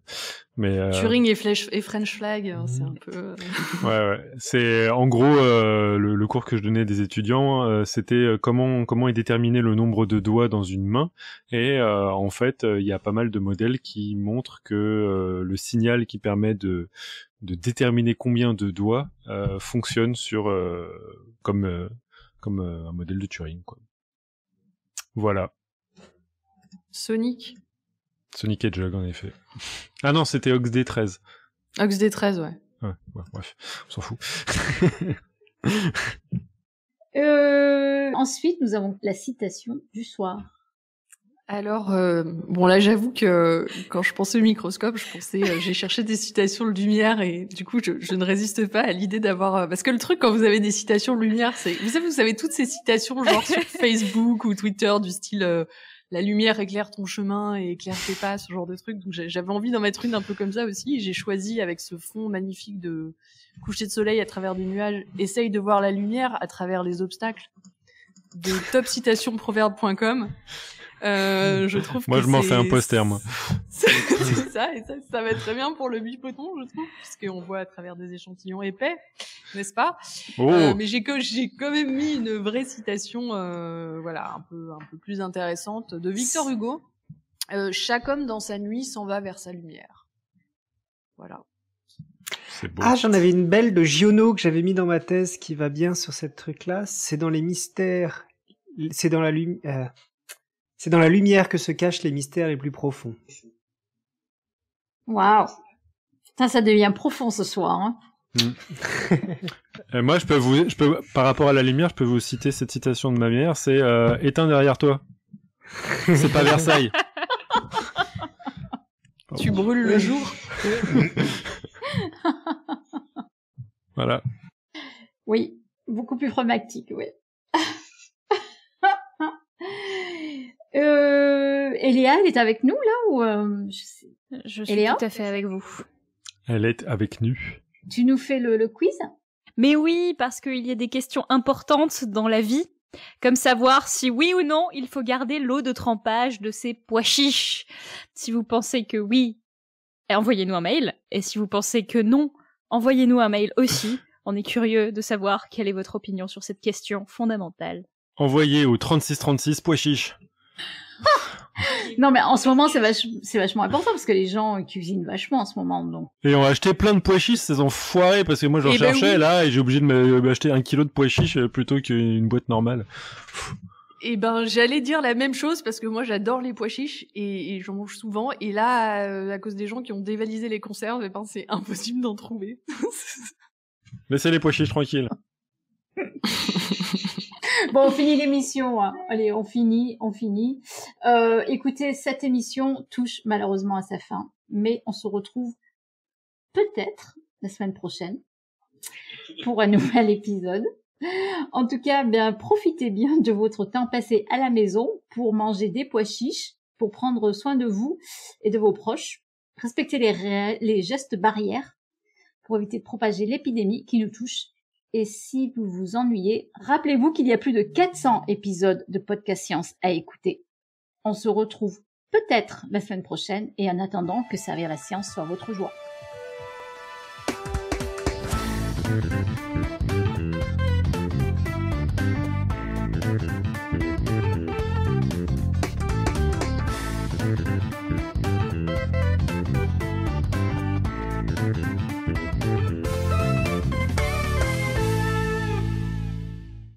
Mais euh, Turing et, French Flag, hein, c'est mhm. un peu. ouais, ouais. C'est en gros le, cours que je donnais des étudiants, c'était comment comment est déterminé le nombre de doigts dans une main. Et en fait, il y a pas mal de modèles modèle qui montre que euh, le signal qui permet de, de déterminer combien de doigts euh, fonctionne sur euh, comme comme un modèle de Turing. Quoi. Voilà. Sonic. Sonic Hedgehog en effet. Ah non, c'était OxD13. OxD13, ouais. Ouais, ouais bref, on s'en fout. ensuite, nous avons la citation du soir. Alors, euh, bon là, j'avoue que quand je pensais au microscope, je pensais, euh, j'ai cherché des citations de Lumière et du coup, je, ne résiste pas à l'idée d'avoir. Euh, parce que le truc quand vous avez des citations Lumière, c'est, vous savez, vous savez toutes ces citations genre sur Facebook ou Twitter du style la lumière éclaire ton chemin et éclaire tes pas, ce genre de truc. Donc j'avais envie d'en mettre une un peu comme ça aussi. J'ai choisi avec ce fond magnifique de coucher de soleil à travers des nuages, essaye de voir la lumière à travers les obstacles de topcitationproverbe.com euh, je trouve. moi, je m'en fais un poster, moi. c'est ça, et ça, va être très bien pour le bipoton, je trouve, puisqu'on voit à travers des échantillons épais, n'est-ce pas oh. euh, Mais j'ai j'ai quand même mis une vraie citation, euh, voilà, un peu plus intéressante de Victor Hugo. chaque homme dans sa nuit s'en va vers sa lumière. Voilà. Ah, j'en avais une belle de Giono que j'avais mis dans ma thèse qui va bien sur cette truc-là. C'est dans les mystères, c'est dans la lumière, c'est dans la lumière que se cachent les mystères les plus profonds. Waouh Putain, ça devient profond ce soir. Hein. Mm. moi, je peux vous, je peux, par rapport à la lumière, je peux vous citer cette citation de ma mère. C'est euh, éteins derrière toi. C'est pas Versailles. tu brûles le jour. voilà. Oui, beaucoup plus romantique, oui. Euh, Eléa, elle est avec nous là ou euh, je, sais. suis tout à fait avec vous. Elle est avec nous. Tu nous fais le, quiz Mais oui, parce qu'il y a des questions importantes dans la vie, comme savoir si oui ou non il faut garder l'eau de trempage de ces pois chiches. Si vous pensez que oui, eh, envoyez-nous un mail, et si vous pensez que non, envoyez-nous un mail aussi. On est curieux de savoir quelle est votre opinion sur cette question fondamentale. Envoyez au 3636 pois chiches. Ah non, mais en ce moment, c'est vachement important parce que les gens cuisinent vachement en ce moment. Donc. Et on a acheté plein de pois chiches, ces enfoirés, parce que moi, j'en eh ben cherchais là et j'ai obligé de m'acheter un kilo de pois chiches euh, plutôt qu'une boîte normale. Et eh ben, j'allais dire la même chose parce que moi j'adore les pois chiches et, j'en mange souvent. Et là, euh, à cause des gens qui ont dévalisé les conserves, eh ben, c'est impossible d'en trouver. Laissez les pois chiches tranquilles. bon, on finit l'émission. Hein. Allez, on finit, on finit. Euh, écoutez, cette émission touche malheureusement à sa fin, mais on se retrouve peut-être la semaine prochaine pour un nouvel épisode. En tout cas, bien profitez bien de votre temps passé à la maison pour manger des pois chiches, pour prendre soin de vous et de vos proches. Respectez les gestes barrières pour éviter de propager l'épidémie qui nous touche et si vous vous ennuyez, rappelez-vous qu'il y a plus de 400 épisodes de Podcast Science à écouter. On se retrouve peut-être la semaine prochaine et en attendant que servir la science soit votre joie.